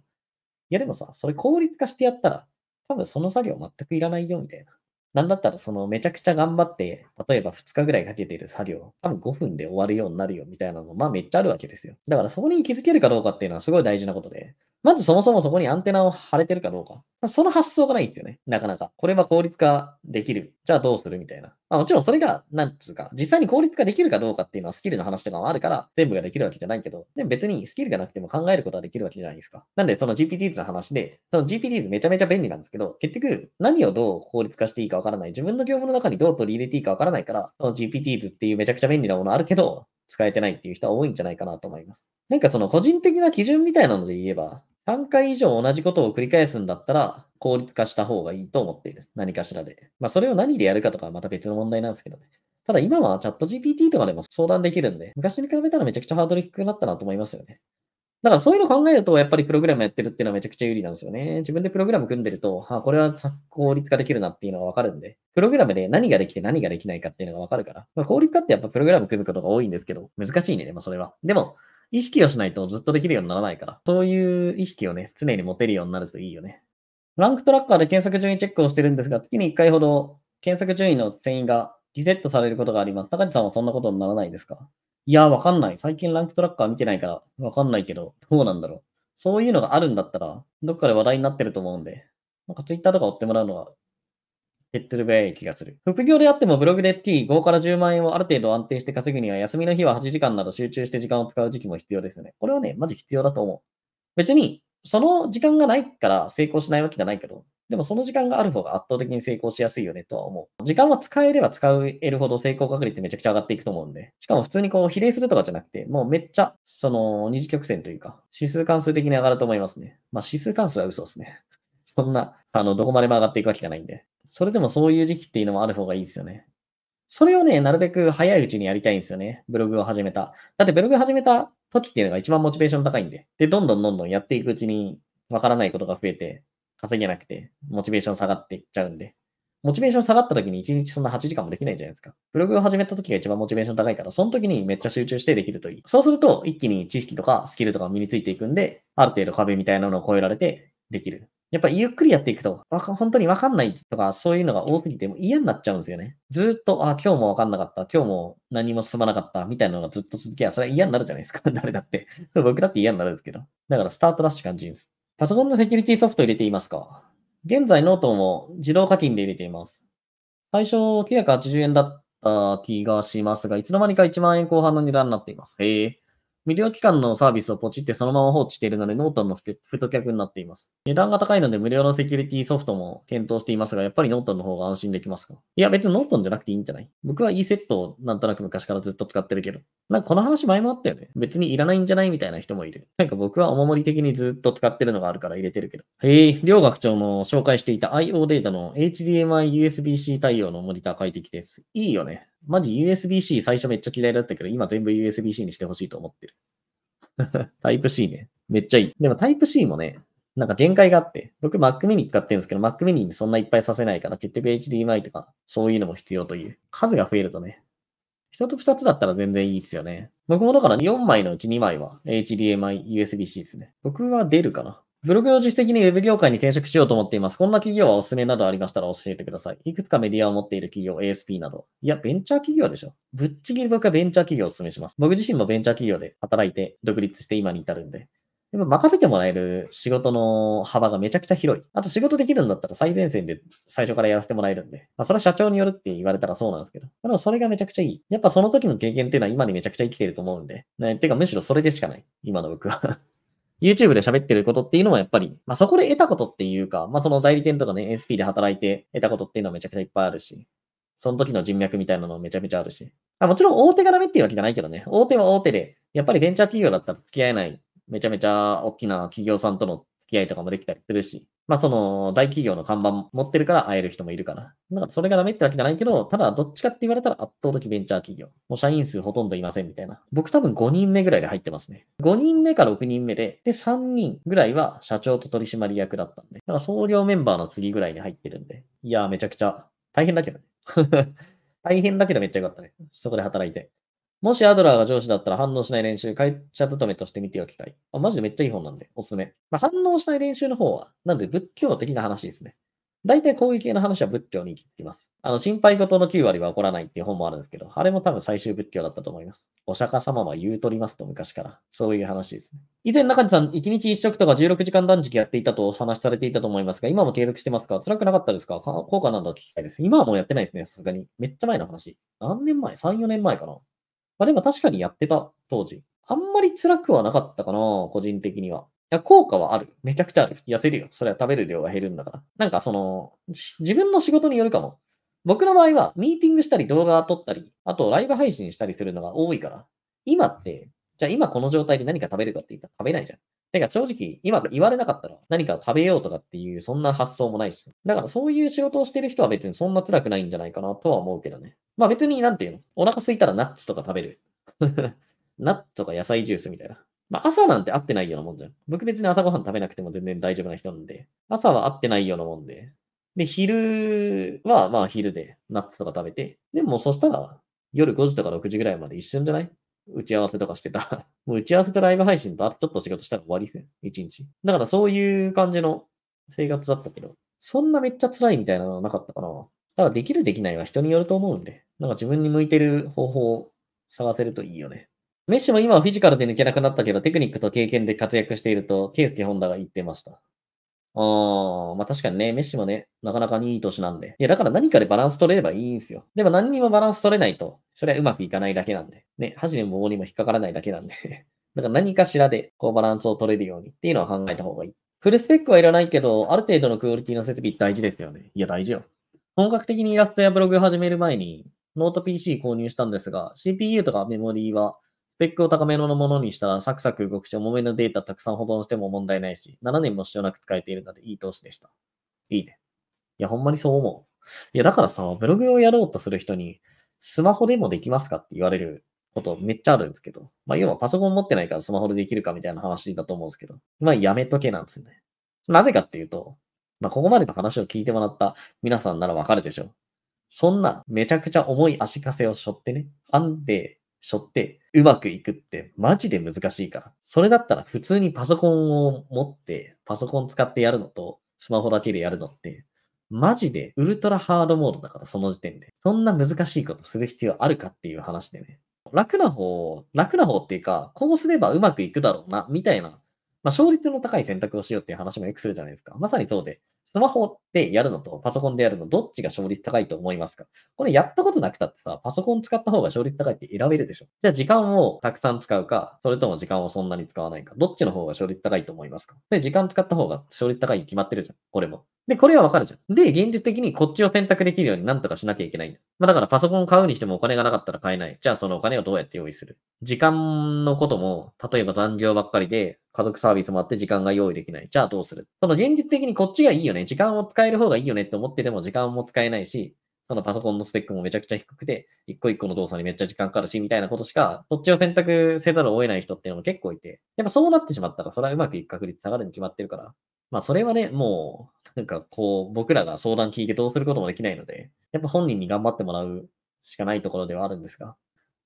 いやでもさ、それ効率化してやったら、多分その作業全くいらないよみたいな。なんだったらそのめちゃくちゃ頑張って、例えば2日ぐらいかけてる作業、多分5分で終わるようになるよみたいなの、まあめっちゃあるわけですよ。だからそこに気づけるかどうかっていうのはすごい大事なことで、まずそもそもそこにアンテナを張れてるかどうか。その発想がないんですよね。なかなか。これは効率化できる。じゃあどうするみたいな。まあ、もちろんそれが、なんつうか、実際に効率化できるかどうかっていうのはスキルの話とかもあるから、全部ができるわけじゃないけど、でも別にスキルがなくても考えることはできるわけじゃないですか。なんで、その GPTs の話で、その GPTs めちゃめちゃ便利なんですけど、結局、何をどう効率化していいかわからない。自分の業務の中にどう取り入れていいかわからないから、その GPTs っていうめちゃくちゃ便利なものあるけど、使えてないっていう人は多いんじゃないかなと思います。なんかその個人的な基準みたいなので言えば、3回以上同じことを繰り返すんだったら、効率化した方がいいと思っている。何かしらで。まあ、それを何でやるかとかはまた別の問題なんですけどね。ただ今はチャット GPT とかでも相談できるんで、昔に比べたらめちゃくちゃハードル低くなったなと思いますよね。だからそういうの考えると、やっぱりプログラムやってるっていうのはめちゃくちゃ有利なんですよね。自分でプログラム組んでると、あ、これは効率化できるなっていうのがわかるんで、プログラムで何ができて何ができないかっていうのがわかるから、まあ、効率化ってやっぱプログラム組むことが多いんですけど、難しいね、まあそれは。でも、意識をしないとずっとできるようにならないから、そういう意識をね、常に持てるようになるといいよね。ランクトラッカーで検索順位チェックをしてるんですが、月に1回ほど検索順位の定員がリセットされることがあります。高地さんはそんなことにならないですかいや、わかんない。最近ランクトラッカー見てないから、わかんないけど、どうなんだろう。そういうのがあるんだったら、どっかで話題になってると思うんで、なんかツイッターとか追ってもらうのは減ってるぐらい気がする。副業であってもブログで月5から10万円をある程度安定して稼ぐには、休みの日は8時間など集中して時間を使う時期も必要ですよね。これはね、マジ必要だと思う。別に、その時間がないから成功しないわけじゃないけど、でもその時間がある方が圧倒的に成功しやすいよねとは思う。時間は使えれば使えるほど成功確率めちゃくちゃ上がっていくと思うんで。しかも普通にこう比例するとかじゃなくて、もうめっちゃ、その二次曲線というか、指数関数的に上がると思いますね。まあ指数関数は嘘ですね。そんな、あの、どこまでも上がっていくわけじゃないんで。それでもそういう時期っていうのもある方がいいですよね。それをね、なるべく早いうちにやりたいんですよね。ブログを始めた。だってブログ始めた時っていうのが一番モチベーション高いんで。で、どんどんどんどんやっていくうちに、わからないことが増えて、稼げなくて、モチベーション下がっていっちゃうんで。モチベーション下がった時に1日そんな8時間もできないじゃないですか。ブログを始めた時が一番モチベーション高いから、その時にめっちゃ集中してできるといい。そうすると、一気に知識とかスキルとか身についていくんで、ある程度壁みたいなのを超えられてできる。やっぱゆっくりやっていくと、本当にわかんないとか、そういうのが多すぎても嫌になっちゃうんですよね。ずっと、あ、今日もわかんなかった、今日も何も進まなかった、みたいなのがずっと続きゃ、それは嫌になるじゃないですか。誰だって。僕だって嫌になるんですけど。だからスタートラッシュ感じるんです。パソコンのセキュリティソフト入れていますか現在ノートも自動課金で入れています。最初980円だった気がしますが、いつの間にか1万円後半の値段になっています。へえ。無料期間のサービスをポチってそのまま放置しているので、ノートンの太客になっています。値段が高いので無料のセキュリティソフトも検討していますが、やっぱりノートンの方が安心できますかいや、別にノートンじゃなくていいんじゃない僕は E セットをなんとなく昔からずっと使ってるけど。なんかこの話前もあったよね。別にいらないんじゃないみたいな人もいる。なんか僕はお守り的にずっと使ってるのがあるから入れてるけど。へえ、両学長の紹介していた IO データの HDMI USB-C 対応のモニター快適です。いいよね。マジ USB-C 最初めっちゃ嫌いだったけど、今全部 USB-C にしてほしいと思ってる。タイプ C ね。めっちゃいい。でもタイプ C もね、なんか限界があって、僕 Mac mini 使ってるんですけど、Mac mini にそんないっぱいさせないから、結局 HDMI とか、そういうのも必要という。数が増えるとね、一つ二つだったら全然いいですよね。僕もだから4枚のうち2枚は HDMI、USB-C ですね。僕は出るかな。ブログを自主的に Web 業界に転職しようと思っています。こんな企業はおすすめなどありましたら教えてください。いくつかメディアを持っている企業、ASP など。いや、ベンチャー企業でしょ。ぶっちぎり僕はベンチャー企業をお勧めします。僕自身もベンチャー企業で働いて、独立して今に至るんで。でも任せてもらえる仕事の幅がめちゃくちゃ広い。あと仕事できるんだったら最前線で最初からやらせてもらえるんで。まあそれは社長によるって言われたらそうなんですけど。でもそれがめちゃくちゃいい。やっぱその時の経験っていうのは今にめちゃくちゃ生きてると思うんで。ね、てかむしろそれでしかない。今の僕は YouTube で喋ってることっていうのはやっぱり、まあ、そこで得たことっていうか、まあ、その代理店とかね、SP で働いて得たことっていうのはめちゃくちゃいっぱいあるし、その時の人脈みたいなのめちゃめちゃあるし、まあ、もちろん大手がダメっていうわけじゃないけどね、大手は大手で、やっぱりベンチャー企業だったら付き合えない、めちゃめちゃ大きな企業さんとの付き合いとかもできたりするし、まあその大企業の看板持ってるから会える人もいるかな。んかそれがダメってわけじゃないけど、ただどっちかって言われたら圧倒的ベンチャー企業。もう社員数ほとんどいませんみたいな。僕多分5人目ぐらいで入ってますね。5人目か6人目で、で3人ぐらいは社長と取締役だったんで。だから総量メンバーの次ぐらいに入ってるんで。いやーめちゃくちゃ大変だけどね。大変だけどめっちゃ良かったね。そこで働いて。もしアドラーが上司だったら反応しない練習、会社勤めとして見ておきたい。あ、マジでめっちゃいい本なんで、おすすめ。まあ、反応しない練習の方は、なんで仏教的な話ですね。大体攻撃系の話は仏教に行きます。あの、心配事の9割は起こらないっていう本もあるんですけど、あれも多分最終仏教だったと思います。お釈迦様は言うとりますと昔から。そういう話ですね。以前中地さん、1日1食とか16時間断食やっていたとお話しされていたと思いますが、今も継続してますか辛くなかったですか効果など聞きたいです。今はもうやってないですね、さすがに。めっちゃ前の話。何年前 ?3、4年前かなまあでも確かにやってた、当時。あんまり辛くはなかったかな、個人的には。いや、効果はある。めちゃくちゃある。痩せるよ。それは食べる量が減るんだから。なんかその、自分の仕事によるかも。僕の場合は、ミーティングしたり動画撮ったり、あとライブ配信したりするのが多いから、今って、じゃあ今この状態で何か食べるかって言ったら食べないじゃん。なんか正直、今言われなかったら何か食べようとかっていう、そんな発想もないし。だからそういう仕事をしてる人は別にそんな辛くないんじゃないかなとは思うけどね。まあ別になんていうのお腹空いたらナッツとか食べる。ナッツとか野菜ジュースみたいな。まあ朝なんて合ってないようなもんじゃん。僕別に朝ごはん食べなくても全然大丈夫な人なんで、朝は合ってないようなもんで。で、昼はまあ昼でナッツとか食べて、でもそしたら夜5時とか6時ぐらいまで一瞬じゃない打ち合わせとかしてた。もう打ち合わせとライブ配信とあとちょっと仕事したら終わりですね。一日。だからそういう感じの生活だったけど、そんなめっちゃ辛いみたいなのはなかったかな。ただできるできないは人によると思うんで、なんか自分に向いてる方法を探せるといいよね。メッシも今はフィジカルで抜けなくなったけど、テクニックと経験で活躍していると、ケース・ケホンダが言ってました。ああ、まあ確かにね、メッシもね、なかなかにいい年なんで。いや、だから何かでバランス取れればいいんすよ。でも何にもバランス取れないと、それはうまくいかないだけなんで。ね、恥にも棒にも引っかからないだけなんで だから何かしらで、こうバランスを取れるようにっていうのは考えた方がいい。フルスペックはいらないけど、ある程度のクオリティの設備大事ですよね。いや、大事よ。本格的にイラストやブログを始める前に、ノート PC 購入したんですが、CPU とかメモリーはスペックを高めのものにしたらサクサク動くし、重めのデータたくさん保存しても問題ないし、7年も必要なく使えているのでいい投資でした。いいね。いや、ほんまにそう思う。いや、だからさ、ブログをやろうとする人に、スマホでもできますかって言われることめっちゃあるんですけど、まあ、要はパソコン持ってないからスマホでできるかみたいな話だと思うんですけど、まあ、やめとけなんですよね。なぜかっていうと、まあ、ここまでの話を聞いてもらった皆さんならわかるでしょう。そんなめちゃくちゃ重い足かせを背負ってね、あんンでょってうまくいくってマジで難しいから。それだったら普通にパソコンを持ってパソコン使ってやるのとスマホだけでやるのってマジでウルトラハードモードだからその時点で。そんな難しいことする必要あるかっていう話でね。楽な方、楽な方っていうか、こうすればうまくいくだろうな、みたいな、まあ、勝率の高い選択をしようっていう話もよくするじゃないですか。まさにそうで、スマホでやるのとパソコンでやるの、どっちが勝率高いと思いますかこれやったことなくたってさ、パソコン使った方が勝率高いって選べるでしょ。じゃあ時間をたくさん使うか、それとも時間をそんなに使わないか、どっちの方が勝率高いと思いますかで、時間使った方が勝率高いに決まってるじゃん、これも。で、これはわかるじゃん。で、現実的にこっちを選択できるようになんとかしなきゃいけないんだ。まあだからパソコンを買うにしてもお金がなかったら買えない。じゃあそのお金をどうやって用意する時間のことも、例えば残業ばっかりで家族サービスもあって時間が用意できない。じゃあどうするその現実的にこっちがいいよね。時間を使える方がいいよねって思ってても時間も使えないし、そのパソコンのスペックもめちゃくちゃ低くて、一個一個の動作にめっちゃ時間かかるし、みたいなことしか、そっちを選択せざるを得ない人っていうのも結構いて、やっぱそうなってしまったら、それはうまくいく確率下がるに決まってるから、まあ、それはね、もう、なんかこう、僕らが相談聞いてどうすることもできないので、やっぱ本人に頑張ってもらうしかないところではあるんですが、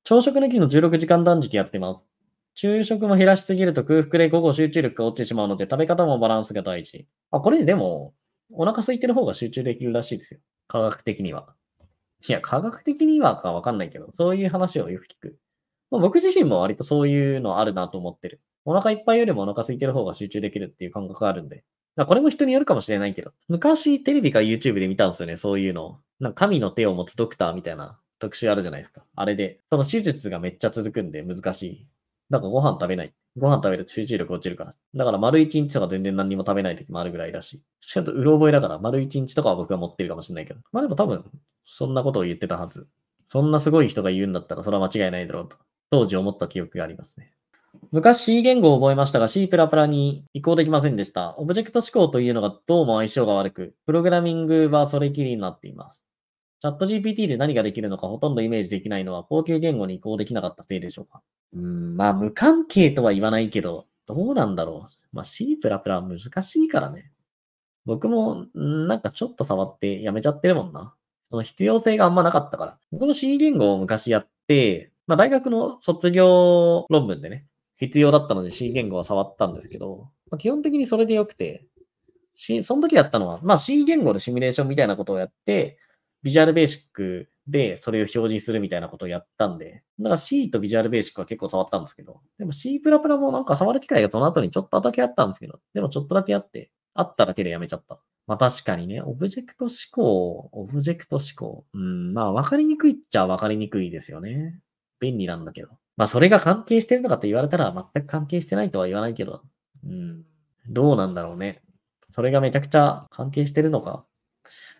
朝食抜きの16時間断食やってます。昼食も減らしすぎると空腹で午後集中力が落ちてしまうので、食べ方もバランスが大事。あ、これでも、お腹空いてる方が集中できるらしいですよ。科学的には。いや、科学的にはかわかんないけど、そういう話をよく聞く。まあ、僕自身も割とそういうのあるなと思ってる。お腹いっぱいよりもお腹空いてる方が集中できるっていう感覚があるんで、だこれも人によるかもしれないけど、昔テレビか YouTube で見たんですよね、そういうの。なんか神の手を持つドクターみたいな特集あるじゃないですか。あれで、その手術がめっちゃ続くんで難しい。なんかご飯食べない。ご飯食べると集中力落ちるから。だから丸一日とか全然何も食べない時もあるぐらいだしちしかもうろ覚えだから丸一日とかは僕は持ってるかもしれないけど。まあでも多分、そんなことを言ってたはず。そんなすごい人が言うんだったらそれは間違いないだろうと、当時思った記憶がありますね。昔 C 言語を覚えましたが C++ プラプラに移行できませんでした。オブジェクト指向というのがどうも相性が悪く、プログラミングはそれきりになっています。チャット GPT で何ができるのかほとんどイメージできないのは高級言語に移行できなかったせいでしょうか。うん、まあ無関係とは言わないけど、どうなんだろう。まあ C++ プラプラ難しいからね。僕もなんかちょっと触ってやめちゃってるもんな。その必要性があんまなかったから。僕も C 言語を昔やって、まあ大学の卒業論文でね、必要だったので C 言語は触ったんですけど、まあ、基本的にそれでよくて、C、その時やったのは、まあ、C 言語でシミュレーションみたいなことをやって、ビジュアルベーシックでそれを表示するみたいなことをやったんで、だから C とビジュアルベーシックは結構触ったんですけど、でも C++ もなんか触る機会がその後にちょっとだけあったんですけど、でもちょっとだけあって、あっただけでやめちゃった。まあ確かにね、オブジェクト思考、オブジェクト思考。うん、まあ分かりにくいっちゃ分かりにくいですよね。便利なんだけど。まあ、それが関係してるのかと言われたら、全く関係してないとは言わないけど、うん。どうなんだろうね。それがめちゃくちゃ関係してるのか。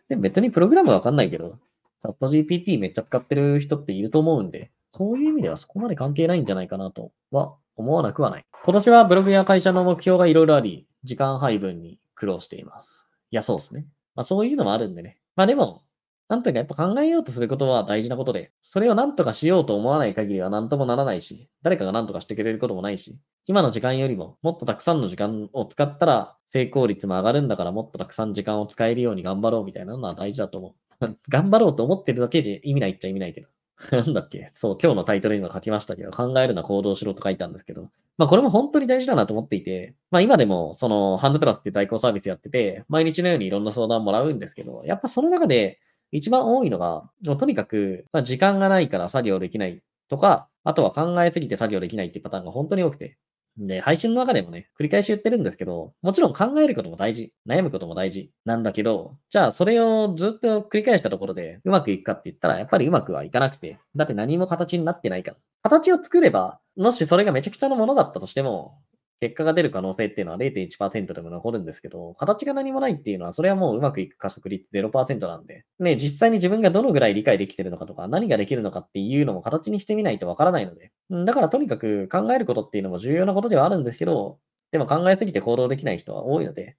で、別にプログラムわかんないけど、チャット GPT めっちゃ使ってる人っていると思うんで、そういう意味ではそこまで関係ないんじゃないかなとは思わなくはない。今年はブログや会社の目標がいろいろあり、時間配分に苦労しています。いや、そうですね。まあそういうのもあるんでね。まあでも、なんというかやっぱ考えようとすることは大事なことで、それを何とかしようと思わない限りは何ともならないし、誰かが何とかしてくれることもないし、今の時間よりももっとたくさんの時間を使ったら成功率も上がるんだからもっとたくさん時間を使えるように頑張ろうみたいなのは大事だと思う。頑張ろうと思ってるだけで意味ないっちゃ意味ないけど。なんだっけそう、今日のタイトルにも書きましたけど、考えるな行動しろと書いたんですけど、まあこれも本当に大事だなと思っていて、まあ今でもそのハンドプラスって代行サービスやってて、毎日のようにいろんな相談もらうんですけど、やっぱその中で一番多いのが、とにかく、まあ、時間がないから作業できないとか、あとは考えすぎて作業できないっていうパターンが本当に多くて。で、配信の中でもね、繰り返し言ってるんですけど、もちろん考えることも大事、悩むことも大事なんだけど、じゃあそれをずっと繰り返したところでうまくいくかって言ったら、やっぱりうまくはいかなくて、だって何も形になってないから。形を作れば、もしそれがめちゃくちゃなものだったとしても、結果が出る可能性っていうのは0.1%でも残るんですけど、形が何もないっていうのは、それはもううまくいく加速率0%なんで、ね、実際に自分がどのぐらい理解できてるのかとか、何ができるのかっていうのも形にしてみないとわからないので、だからとにかく考えることっていうのも重要なことではあるんですけど、でも考えすぎて行動できない人は多いので、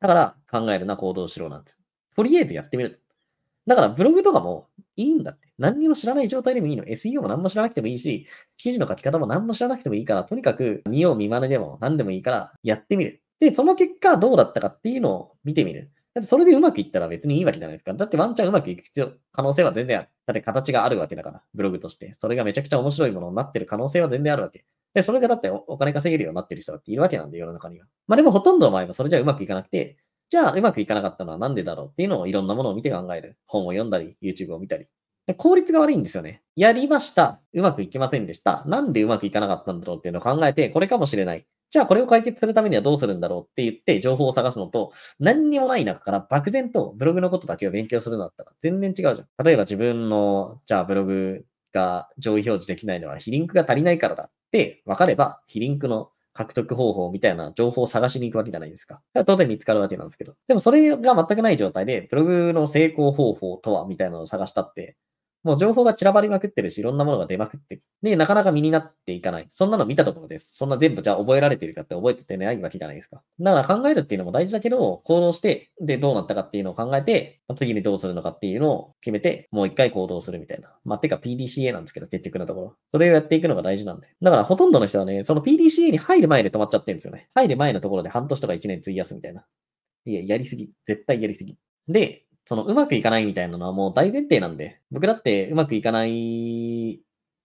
だから考えるな行動しろなんて、とりあえずやってみる。だからブログとかもいいんだって。何にも知らない状態でもいいの。SEO も何も知らなくてもいいし、記事の書き方も何も知らなくてもいいから、とにかく見よう見真似でも何でもいいからやってみる。で、その結果どうだったかっていうのを見てみる。だってそれでうまくいったら別にいいわけじゃないですか。だってワンチャンうまくいく必要、可能性は全然ある。だって形があるわけだから、ブログとして。それがめちゃくちゃ面白いものになってる可能性は全然あるわけ。で、それがだってお金稼げるようになってる人だっているわけなんで、世の中には。まあでもほとんどの場合はそれじゃうまくいかなくて、じゃあうまくいかなかったのはなんでだろうっていうのをいろんなものを見て考える。本を読んだり、YouTube を見たり。効率が悪いんですよね。やりました。うまくいきませんでした。なんでうまくいかなかったんだろうっていうのを考えて、これかもしれない。じゃあこれを解決するためにはどうするんだろうって言って情報を探すのと、何にもない中から漠然とブログのことだけを勉強するのだったら全然違うじゃん。例えば自分の、じゃあブログが上位表示できないのは非リンクが足りないからだって分かれば、非リンクの獲得方法みたいな情報を探しに行くわけじゃないですか。当然見つかるわけなんですけど。でもそれが全くない状態で、ブログの成功方法とはみたいなのを探したって、もう情報が散らばりまくってるし、いろんなものが出まくって、で、なかなか身になっていかない。そんなの見たところです。そんな全部じゃあ覚えられてるかって覚えててないわけじゃないですか。だから考えるっていうのも大事だけど、行動して、で、どうなったかっていうのを考えて、次にどうするのかっていうのを決めて、もう一回行動するみたいな。まあ、てか PDCA なんですけど、結局のところ。それをやっていくのが大事なんで。だからほとんどの人はね、その PDCA に入る前で止まっちゃってるんですよね。入る前のところで半年とか1年費やすみたいな。いや、やりすぎ。絶対やりすぎ。で、そのうまくいかないみたいなのはもう大前提なんで、僕だってうまくいかない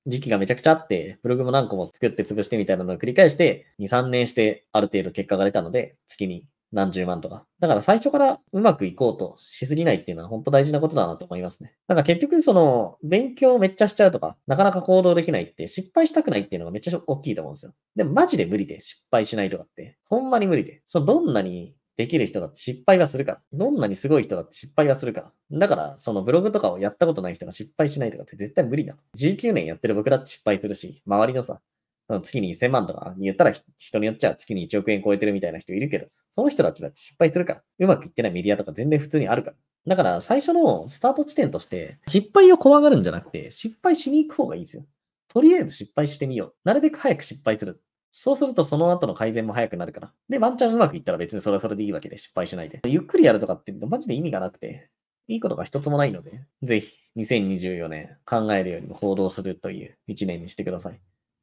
時期がめちゃくちゃあって、ブログも何個も作って潰してみたいなのを繰り返して、2、3年してある程度結果が出たので、月に何十万とか。だから最初からうまくいこうとしすぎないっていうのは本当大事なことだなと思いますね。なんか結局その勉強めっちゃしちゃうとか、なかなか行動できないって失敗したくないっていうのがめっちゃ大きいと思うんですよ。でもマジで無理で失敗しないとかって、ほんまに無理で。そのどんなにできる人だって失敗はするから。どんなにすごい人だって失敗はするから。だから、そのブログとかをやったことない人が失敗しないとかって絶対無理だ。19年やってる僕だって失敗するし、周りのさ、その月に1000万とか言ったら人によっちゃ月に1億円超えてるみたいな人いるけど、その人たちだって失敗するから。うまくいってないメディアとか全然普通にあるから。だから最初のスタート地点として、失敗を怖がるんじゃなくて、失敗しに行く方がいいですよ。とりあえず失敗してみよう。なるべく早く失敗する。そうするとその後の改善も早くなるから。で、ワンチャンうまくいったら別にそれはそれでいいわけで失敗しないで。ゆっくりやるとかってマジで意味がなくて、いいことが一つもないので、ぜひ2024年考えるよりも行動するという一年にしてください。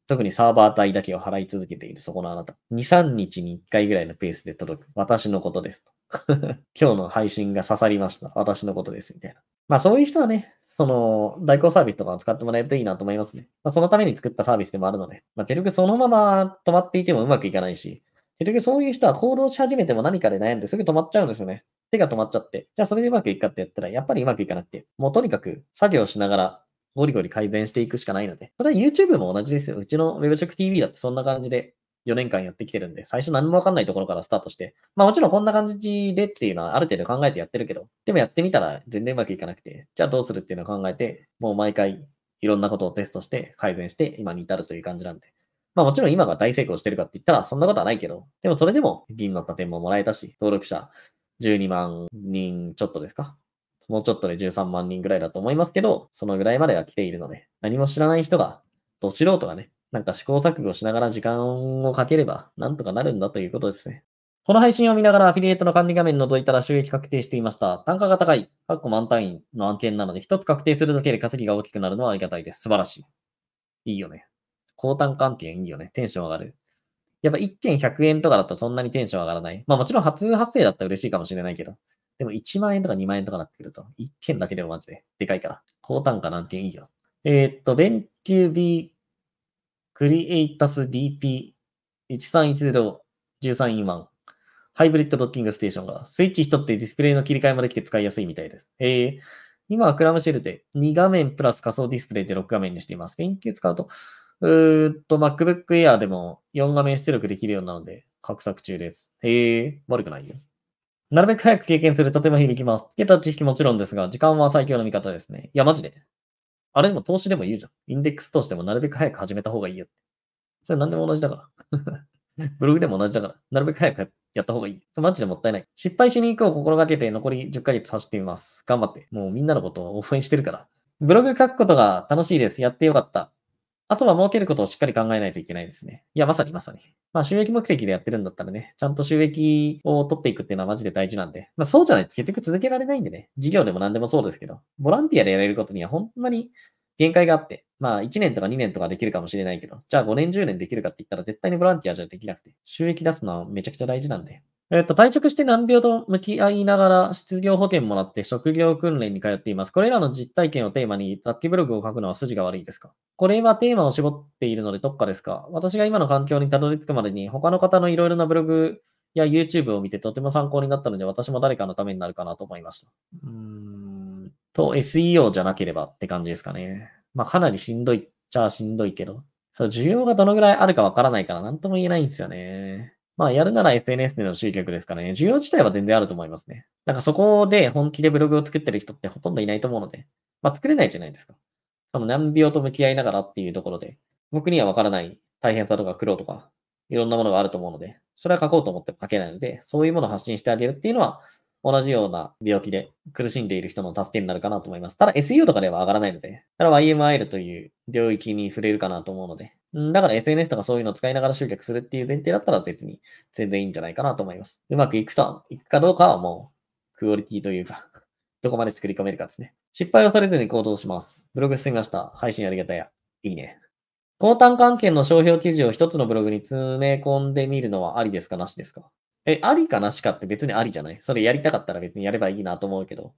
特にサーバー代だけを払い続けているそこのあなた。2、3日に1回ぐらいのペースで届く。私のことですと。今日の配信が刺さりました。私のことです。みたいな。まあそういう人はね、その代行サービスとかを使ってもらえるといいなと思いますね。まあそのために作ったサービスでもあるので、まあ結局そのまま止まっていてもうまくいかないし、結局そういう人は行動し始めても何かで悩んですぐ止まっちゃうんですよね。手が止まっちゃって。じゃあそれでうまくいくかってやったら、やっぱりうまくいかなくて。もうとにかく作業しながらゴリゴリ改善していくしかないので。それは YouTube も同じですよ。うちの WebShock TV だってそんな感じで、4年間やってきてるんで、最初何もわかんないところからスタートして、まあもちろんこんな感じでっていうのはある程度考えてやってるけど、でもやってみたら全然うまくいかなくて、じゃあどうするっていうのを考えて、もう毎回いろんなことをテストして改善して今に至るという感じなんで。まあもちろん今が大成功してるかって言ったらそんなことはないけど、でもそれでも銀の加点ももらえたし、登録者12万人ちょっとですかもうちょっとで13万人ぐらいだと思いますけど、そのぐらいまでは来ているので、何も知らない人が、ど素人がね、なんか試行錯誤しながら時間をかければ、なんとかなるんだということですね。この配信を見ながらアフィリエイトの管理画面覗いたら収益確定していました。単価が高い、カッコ満単位の案件なので、一つ確定するだけで稼ぎが大きくなるのはありがたいです。素晴らしい。いいよね。高単価案件いいよね。テンション上がる。やっぱ1件100円とかだとそんなにテンション上がらない。まあもちろん初発生だったら嬉しいかもしれないけど。でも1万円とか2万円とかなってくると、1件だけでもマジででかいから。高単価何件いいよ。えー、っと、連休 B クリエイタス DP1310-13E1 ハイブリッドドッキングステーションがスイッチ1ってディスプレイの切り替えもできて使いやすいみたいです。えー、今はクラムシェルで2画面プラス仮想ディスプレイで6画面にしています。研究使うと、うーっと MacBook Air でも4画面出力できるようなので、画策中です。へえ、悪くないよ。なるべく早く経験するとても響きます。つけた知識もちろんですが、時間は最強の味方ですね。いや、マジで。あれでも投資でも言うじゃん。インデックス投資でもなるべく早く始めた方がいいよ。それ何でも同じだから。ブログでも同じだから、なるべく早くやった方がいい。マジでもったいない。失敗しに行くを心がけて残り10ヶ月走ってみます。頑張って。もうみんなのことを応援してるから。ブログ書くことが楽しいです。やってよかった。あとは儲けることをしっかり考えないといけないですね。いや、まさにまさに。まあ、収益目的でやってるんだったらね、ちゃんと収益を取っていくっていうのはマジで大事なんで。まあ、そうじゃないと結局続けられないんでね。事業でも何でもそうですけど、ボランティアでやれることにはほんまに限界があって、まあ、1年とか2年とかできるかもしれないけど、じゃあ5年10年できるかって言ったら絶対にボランティアじゃできなくて、収益出すのはめちゃくちゃ大事なんで。えっ、と、退職して難病と向き合いながら失業保険もらって職業訓練に通っています。これらの実体験をテーマに雑記ブログを書くのは筋が悪いですかこれはテーマを絞っているので特化ですか私が今の環境にたどり着くまでに他の方のいろいろなブログや YouTube を見てとても参考になったので私も誰かのためになるかなと思いました。うーんと、SEO じゃなければって感じですかね。まあかなりしんどいっちゃしんどいけど。そう、需要がどのぐらいあるかわからないから何とも言えないんですよね。まあ、やるなら SNS での集客ですからね、需要自体は全然あると思いますね。なんかそこで本気でブログを作ってる人ってほとんどいないと思うので、まあ、作れないじゃないですか。その難病と向き合いながらっていうところで、僕にはわからない大変さとか苦労とか、いろんなものがあると思うので、それは書こうと思っても書けないので、そういうものを発信してあげるっていうのは、同じような病気で苦しんでいる人の助けになるかなと思います。ただ SEO とかでは上がらないので、ただ YMIL という領域に触れるかなと思うので、だから SNS とかそういうのを使いながら集客するっていう前提だったら別に全然いいんじゃないかなと思います。うまくいくと、いくかどうかはもうクオリティというか どこまで作り込めるかですね。失敗をされずに行動します。ブログ進みました。配信ありがたや。いいね。高単関係の商標記事を一つのブログに詰め込んでみるのはありですかなしですかえ、ありかなしかって別にありじゃないそれやりたかったら別にやればいいなと思うけど。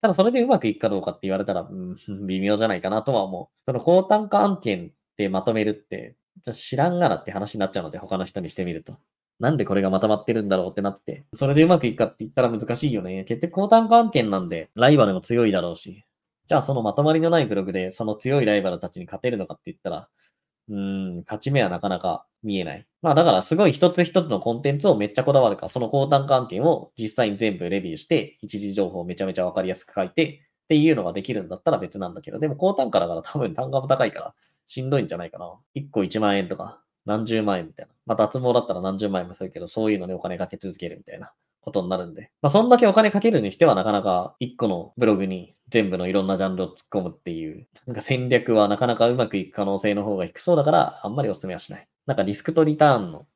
ただそれでうまくいくかどうかって言われたら、うん、微妙じゃないかなとは思う。その高単案件。てまとめるって、知らんがなって話になっちゃうので、他の人にしてみると。なんでこれがまとまってるんだろうってなって、それでうまくいくかって言ったら難しいよね。結局高単価案件なんで、ライバルも強いだろうし。じゃあそのまとまりのないブログで、その強いライバルたちに勝てるのかって言ったら、うん、勝ち目はなかなか見えない。まあだからすごい一つ一つのコンテンツをめっちゃこだわるか、その高単価案件を実際に全部レビューして、一時情報をめちゃめちゃわかりやすく書いて、っていうのができるんだったら別なんだけど、でも高単価だから多分単価も高いから、しんどいんじゃないかな。1個1万円とか、何十万円みたいな。まあ、脱毛だったら何十万円もするけど、そういうのにお金かけ続けるみたいなことになるんで。まあ、そんだけお金かけるにしては、なかなか1個のブログに全部のいろんなジャンルを突っ込むっていう、なんか戦略はなかなかうまくいく可能性の方が低そうだから、あんまりお勧めはしない。なんかリスクとリターンの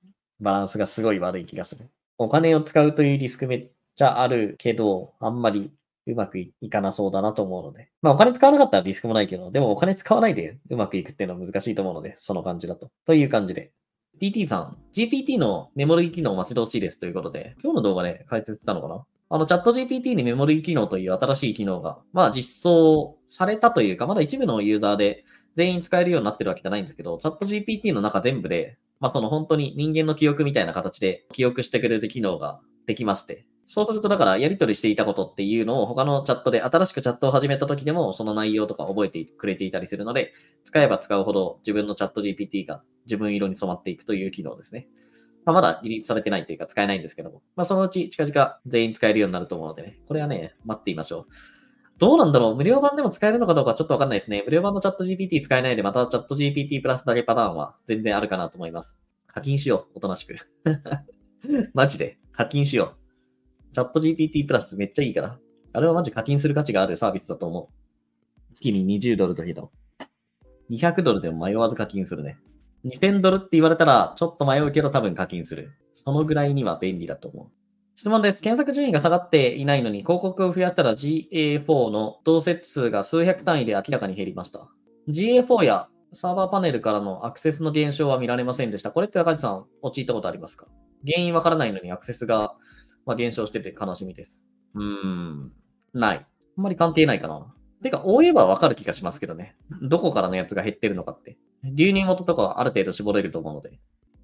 バランスがすごい悪い気がする。お金を使うというリスクめっちゃあるけど、あんまりうまくいかなそうだなと思うので。まあお金使わなかったらリスクもないけど、でもお金使わないでうまくいくっていうのは難しいと思うので、その感じだと。という感じで。DT さん、GPT のメモリー機能を待ち遠しいですということで、今日の動画で解説したのかなあの、チャット GPT にメモリー機能という新しい機能が、まあ実装されたというか、まだ一部のユーザーで全員使えるようになってるわけじゃないんですけど、チャット GPT の中全部で、まあその本当に人間の記憶みたいな形で記憶してくれる機能ができまして、そうすると、だから、やり取りしていたことっていうのを、他のチャットで、新しくチャットを始めた時でも、その内容とか覚えてくれていたりするので、使えば使うほど、自分のチャット GPT が自分色に染まっていくという機能ですね。まあ、まだリリースされてないというか、使えないんですけども、まあ、そのうち近々全員使えるようになると思うのでね、これはね、待っていましょう。どうなんだろう無料版でも使えるのかどうかちょっとわかんないですね。無料版のチャット GPT 使えないで、またチャット GPT プラスだけパターンは全然あるかなと思います。課金しよう。おとなしく。マジで。課金しよう。チャット GPT プラスめっちゃいいから。あれはマジ課金する価値があるサービスだと思う。月に20ドルとけど。200ドルでも迷わず課金するね。2000ドルって言われたら、ちょっと迷うけど多分課金する。そのぐらいには便利だと思う。質問です。検索順位が下がっていないのに、広告を増やしたら GA4 の同設数が数百単位で明らかに減りました。GA4 やサーバーパネルからのアクセスの減少は見られませんでした。これって赤地さん、陥ったことありますか原因わからないのにアクセスがまあ、減少してて悲しみです。うん。ない。あんまり関係ないかな。てか、追えばわかる気がしますけどね。どこからのやつが減ってるのかって。流入元とかはある程度絞れると思うので。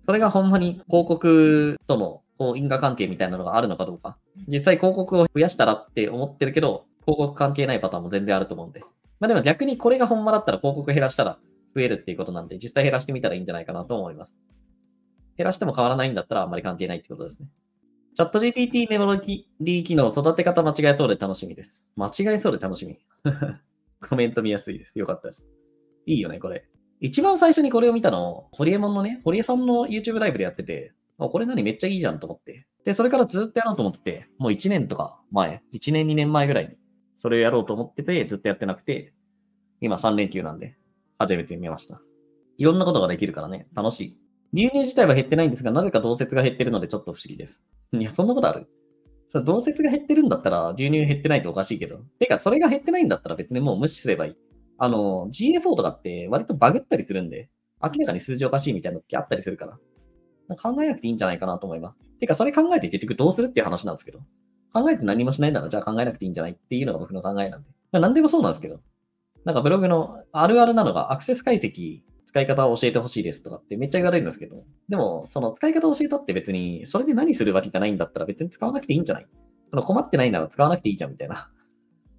それがほんまに広告との因果関係みたいなのがあるのかどうか。実際広告を増やしたらって思ってるけど、広告関係ないパターンも全然あると思うんで。まあでも逆にこれがほんまだったら広告減らしたら増えるっていうことなんで、実際減らしてみたらいいんじゃないかなと思います。減らしても変わらないんだったらあんまり関係ないってことですね。チャット GPT メモリディ機能、育て方間違えそうで楽しみです。間違えそうで楽しみ。コメント見やすいです。よかったです。いいよね、これ。一番最初にこれを見たの、ホリエモンのね、ホリエさんの YouTube ライブでやってて、あ、これ何めっちゃいいじゃんと思って。で、それからずっとやろうと思ってて、もう1年とか前、1年2年前ぐらいに、それをやろうと思ってて、ずっとやってなくて、今3連休なんで、初めて見ました。いろんなことができるからね、楽しい。牛乳自体は減ってないんですが、なぜか同説が減ってるのでちょっと不思議です。いや、そんなことあるそれ、同説が減ってるんだったら、牛乳減ってないとおかしいけど。てか、それが減ってないんだったら別にもう無視すればいい。あの、GA4 とかって割とバグったりするんで、明らかに数字おかしいみたいなのってあったりするから。考えなくていいんじゃないかなと思います。てか、それ考えて結局どうするっていう話なんですけど。考えて何もしないなら、じゃあ考えなくていいんじゃないっていうのが僕の考えなんで。まあ、何でもそうなんですけど。なんかブログのあるあるなのがアクセス解析使い方を教えてほしいですとかってめっちゃ言われるんですけど、でも、その使い方を教えたって別に、それで何するわけじゃないんだったら別に使わなくていいんじゃないその困ってないなら使わなくていいじゃんみたいな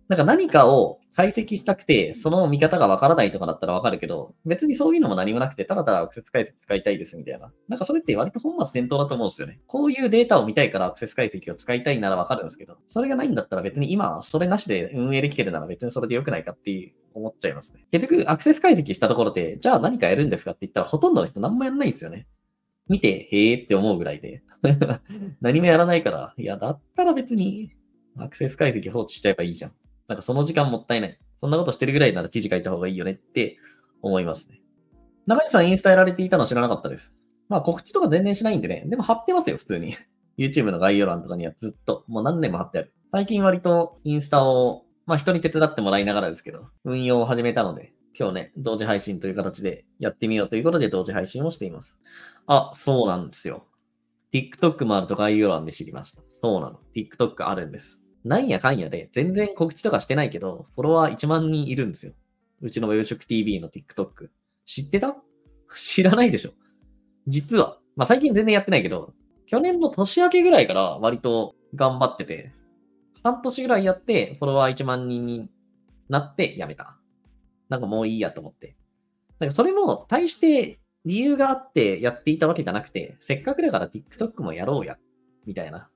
なんか何かを解析したくて、その見方がわからないとかだったらわかるけど、別にそういうのも何もなくて、ただただアクセス解析使いたいですみたいな。なんかそれって割と本末転倒だと思うんですよね。こういうデータを見たいからアクセス解析を使いたいならわかるんですけど、それがないんだったら別に今、それなしで運営できてるなら別にそれで良くないかっていう思っちゃいますね。結局、アクセス解析したところで、じゃあ何かやるんですかって言ったら、ほとんどの人何もやんないんですよね。見て、へーって思うぐらいで。何もやらないから、いや、だったら別にアクセス解析放置しちゃえばいいじゃん。なんかその時間もったいない。そんなことしてるぐらいなら記事書いた方がいいよねって思いますね。中西さんインスタやられていたの知らなかったです。まあ告知とか全然しないんでね。でも貼ってますよ、普通に。YouTube の概要欄とかにはずっと、もう何年も貼ってある。最近割とインスタを、まあ人に手伝ってもらいながらですけど、運用を始めたので、今日ね、同時配信という形でやってみようということで同時配信をしています。あ、そうなんですよ。TikTok もあると概要欄で知りました。そうなの。TikTok あるんです。なんやかんやで、全然告知とかしてないけど、フォロワー1万人いるんですよ。うちの養殖 TV の TikTok。知ってた 知らないでしょ。実は。まあ、最近全然やってないけど、去年の年明けぐらいから割と頑張ってて、半年ぐらいやって、フォロワー1万人になってやめた。なんかもういいやと思って。なんかそれも、大して理由があってやっていたわけじゃなくて、せっかくだから TikTok もやろうや、みたいな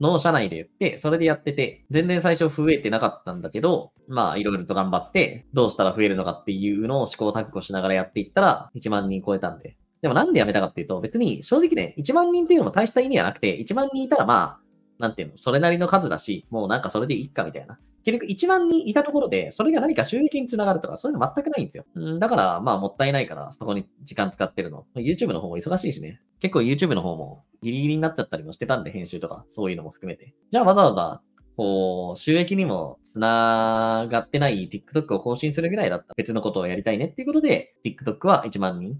の社内で言って、それでやってて、全然最初増えてなかったんだけど、まあ、いろいろと頑張って、どうしたら増えるのかっていうのを試行錯誤しながらやっていったら、1万人超えたんで。でもなんで辞めたかっていうと、別に正直ね、1万人っていうのも大した意味はなくて、1万人いたらまあ、なんていうの、それなりの数だし、もうなんかそれでいいかみたいな。結局1万人いたところで、それが何か収益につながるとか、そういうの全くないんですよ。んだから、まあもったいないから、そこに時間使ってるの。YouTube の方も忙しいしね。結構 YouTube の方もギリギリになっちゃったりもしてたんで、編集とか、そういうのも含めて。じゃあわざわざ、こう、収益にもつながってない TikTok を更新するぐらいだった。別のことをやりたいねっていうことで、TikTok は1万人、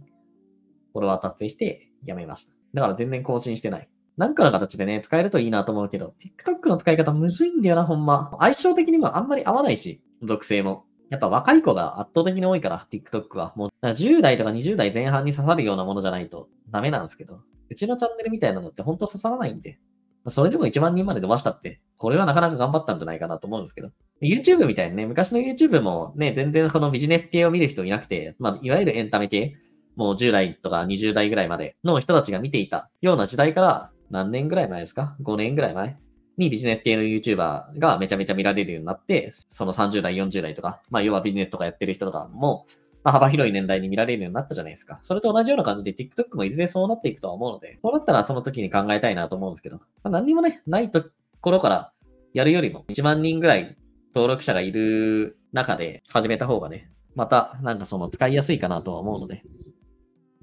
フォロワー達成してやめました。だから全然更新してない。なんかの形でね、使えるといいなと思うけど、TikTok の使い方むずいんだよな、ほんま。相性的にもあんまり合わないし、属性も。やっぱ若い子が圧倒的に多いから、TikTok は。もう、10代とか20代前半に刺さるようなものじゃないとダメなんですけど、うちのチャンネルみたいなのってほんと刺さらないんで、それでも1万人まで伸ばしたって、これはなかなか頑張ったんじゃないかなと思うんですけど。YouTube みたいにね、昔の YouTube もね、全然このビジネス系を見る人いなくて、まあ、いわゆるエンタメ系、もう10代とか20代ぐらいまでの人たちが見ていたような時代から、何年ぐらい前ですか ?5 年ぐらい前にビジネス系の YouTuber がめちゃめちゃ見られるようになって、その30代、40代とか、まあ要はビジネスとかやってる人とかも、まあ、幅広い年代に見られるようになったじゃないですか。それと同じような感じで TikTok もいずれそうなっていくとは思うので、そうなったらその時に考えたいなと思うんですけど、まあ、何にもね、ないところからやるよりも1万人ぐらい登録者がいる中で始めた方がね、またなんかその使いやすいかなとは思うので、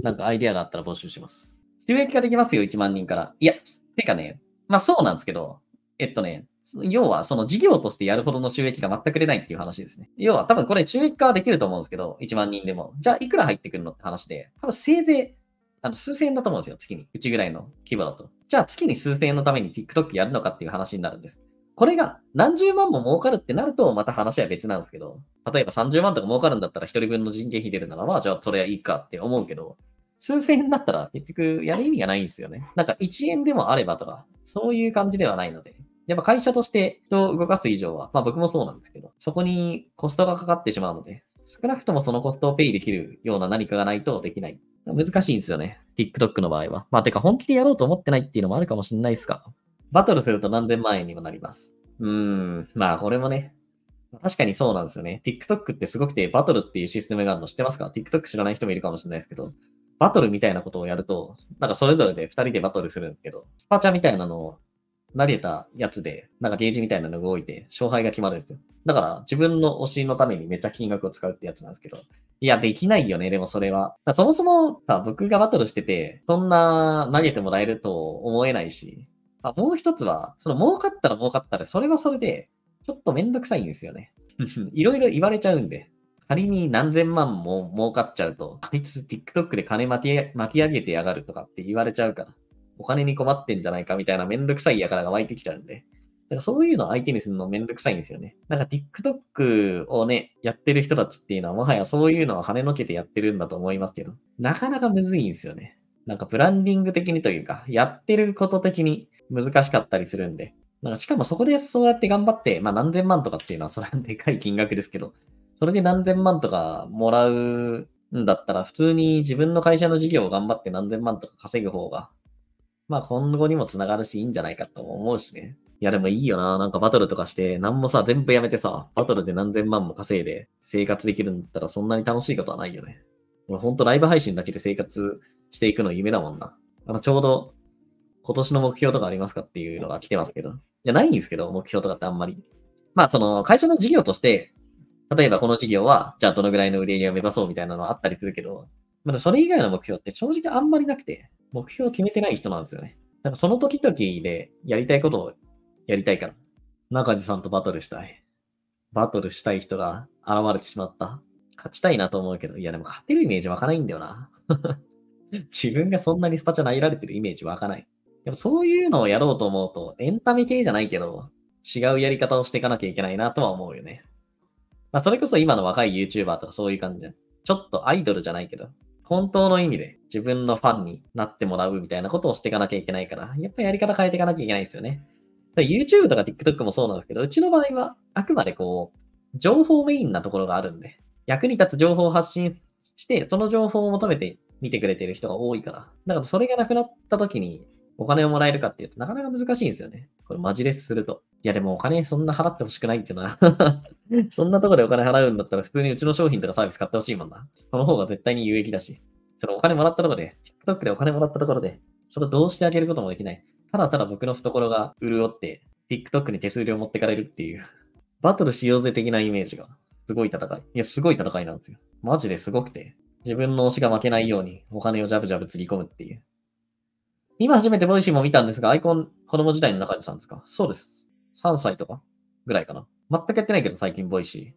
なんかアイデアがあったら募集します。収益化できますよ、1万人から。いや、てかね、まあそうなんですけど、えっとね、要はその事業としてやるほどの収益が全く出ないっていう話ですね。要は多分これ収益化はできると思うんですけど、1万人でも。じゃあいくら入ってくるのって話で、多分せいぜいあの数千円だと思うんですよ、月に。うちぐらいの規模だと。じゃあ月に数千円のために TikTok やるのかっていう話になるんです。これが何十万も儲かるってなると、また話は別なんですけど、例えば30万とか儲かるんだったら1人分の人件費出るならば、じゃあそれはいいかって思うけど、数千円だったら結局やる意味がないんですよね。なんか1円でもあればとか、そういう感じではないので。やっぱ会社として人を動かす以上は、まあ僕もそうなんですけど、そこにコストがかかってしまうので、少なくともそのコストをペイできるような何かがないとできない。難しいんですよね。TikTok の場合は。まあてか本気でやろうと思ってないっていうのもあるかもしれないですが、バトルすると何千万円にもなります。うーん、まあこれもね、確かにそうなんですよね。TikTok ってすごくてバトルっていうシステムがあるの知ってますか ?TikTok 知らない人もいるかもしれないですけど、バトルみたいなことをやると、なんかそれぞれで2人でバトルするんですけど、スパチャみたいなのを投げたやつで、なんかゲージみたいなのが動いて、勝敗が決まるんですよ。だから自分の推しのためにめっちゃ金額を使うってやつなんですけど、いや、できないよね、でもそれは。そもそもさ、僕がバトルしてて、そんな投げてもらえると思えないし、あ、もう一つは、その儲かったら儲かったら、それはそれで、ちょっとめんどくさいんですよね。いろいろ言われちゃうんで。仮に何千万も儲かっちゃうと、あいつ TikTok で金巻き巻き上げてやがるとかって言われちゃうから、お金に困ってんじゃないかみたいなめんどくさいやからが湧いてきちゃうんで。だからそういうの相手にするのめんどくさいんですよね。なんか TikTok をね、やってる人たちっていうのはもはやそういうのを跳ねのけてやってるんだと思いますけど、なかなかむずいんですよね。なんかブランディング的にというか、やってること的に難しかったりするんで。なんかしかもそこでそうやって頑張って、まあ何千万とかっていうのはそれはでかい金額ですけど、それで何千万とかもらうんだったら、普通に自分の会社の事業を頑張って何千万とか稼ぐ方が、まあ今後にもつながるし、いいんじゃないかと思うしね。いやでもいいよな。なんかバトルとかして、なんもさ、全部やめてさ、バトルで何千万も稼いで生活できるんだったらそんなに楽しいことはないよね。俺ほんとライブ配信だけで生活していくの夢だもんな。あの、ちょうど今年の目標とかありますかっていうのが来てますけど。いや、ないんですけど、目標とかってあんまり。まあ、その会社の事業として例えばこの事業は、じゃあどのぐらいの売り上げを目指そうみたいなのはあったりするけど、まあ、それ以外の目標って正直あんまりなくて、目標を決めてない人なんですよね。なんかその時々でやりたいことをやりたいから。中地さんとバトルしたい。バトルしたい人が現れてしまった。勝ちたいなと思うけど、いやでも勝てるイメージ湧かないんだよな。自分がそんなにスパチャ投げられてるイメージ湧かない。でもそういうのをやろうと思うと、エンタメ系じゃないけど、違うやり方をしていかなきゃいけないなとは思うよね。まあ、それこそ今の若い YouTuber とかそういう感じじゃん。ちょっとアイドルじゃないけど、本当の意味で自分のファンになってもらうみたいなことをしていかなきゃいけないから、やっぱりやり方変えていかなきゃいけないですよね。YouTube とか TikTok もそうなんですけど、うちの場合はあくまでこう、情報メインなところがあるんで、役に立つ情報を発信して、その情報を求めて見てくれてる人が多いから。だからそれがなくなった時に、お金をもらえるかっていうとなかなか難しいんですよね。これマジですると。いやでもお金そんな払ってほしくないっていうのは そんなとこでお金払うんだったら普通にうちの商品とかサービス買ってほしいもんな。その方が絶対に有益だし。そのお金もらったところで、TikTok でお金もらったところで、それどうしてあげることもできない。ただただ僕の懐が潤って、TikTok に手数料持ってかれるっていうバトルしようぜ的なイメージが、すごい戦い。いや、すごい戦いなんですよ。マジですごくて。自分の推しが負けないように、お金をジャブジャブつぎ込むっていう。今初めてボイシーも見たんですが、アイコン子供時代の中でしたんですかそうです。3歳とかぐらいかな。全くやってないけど最近ボイシ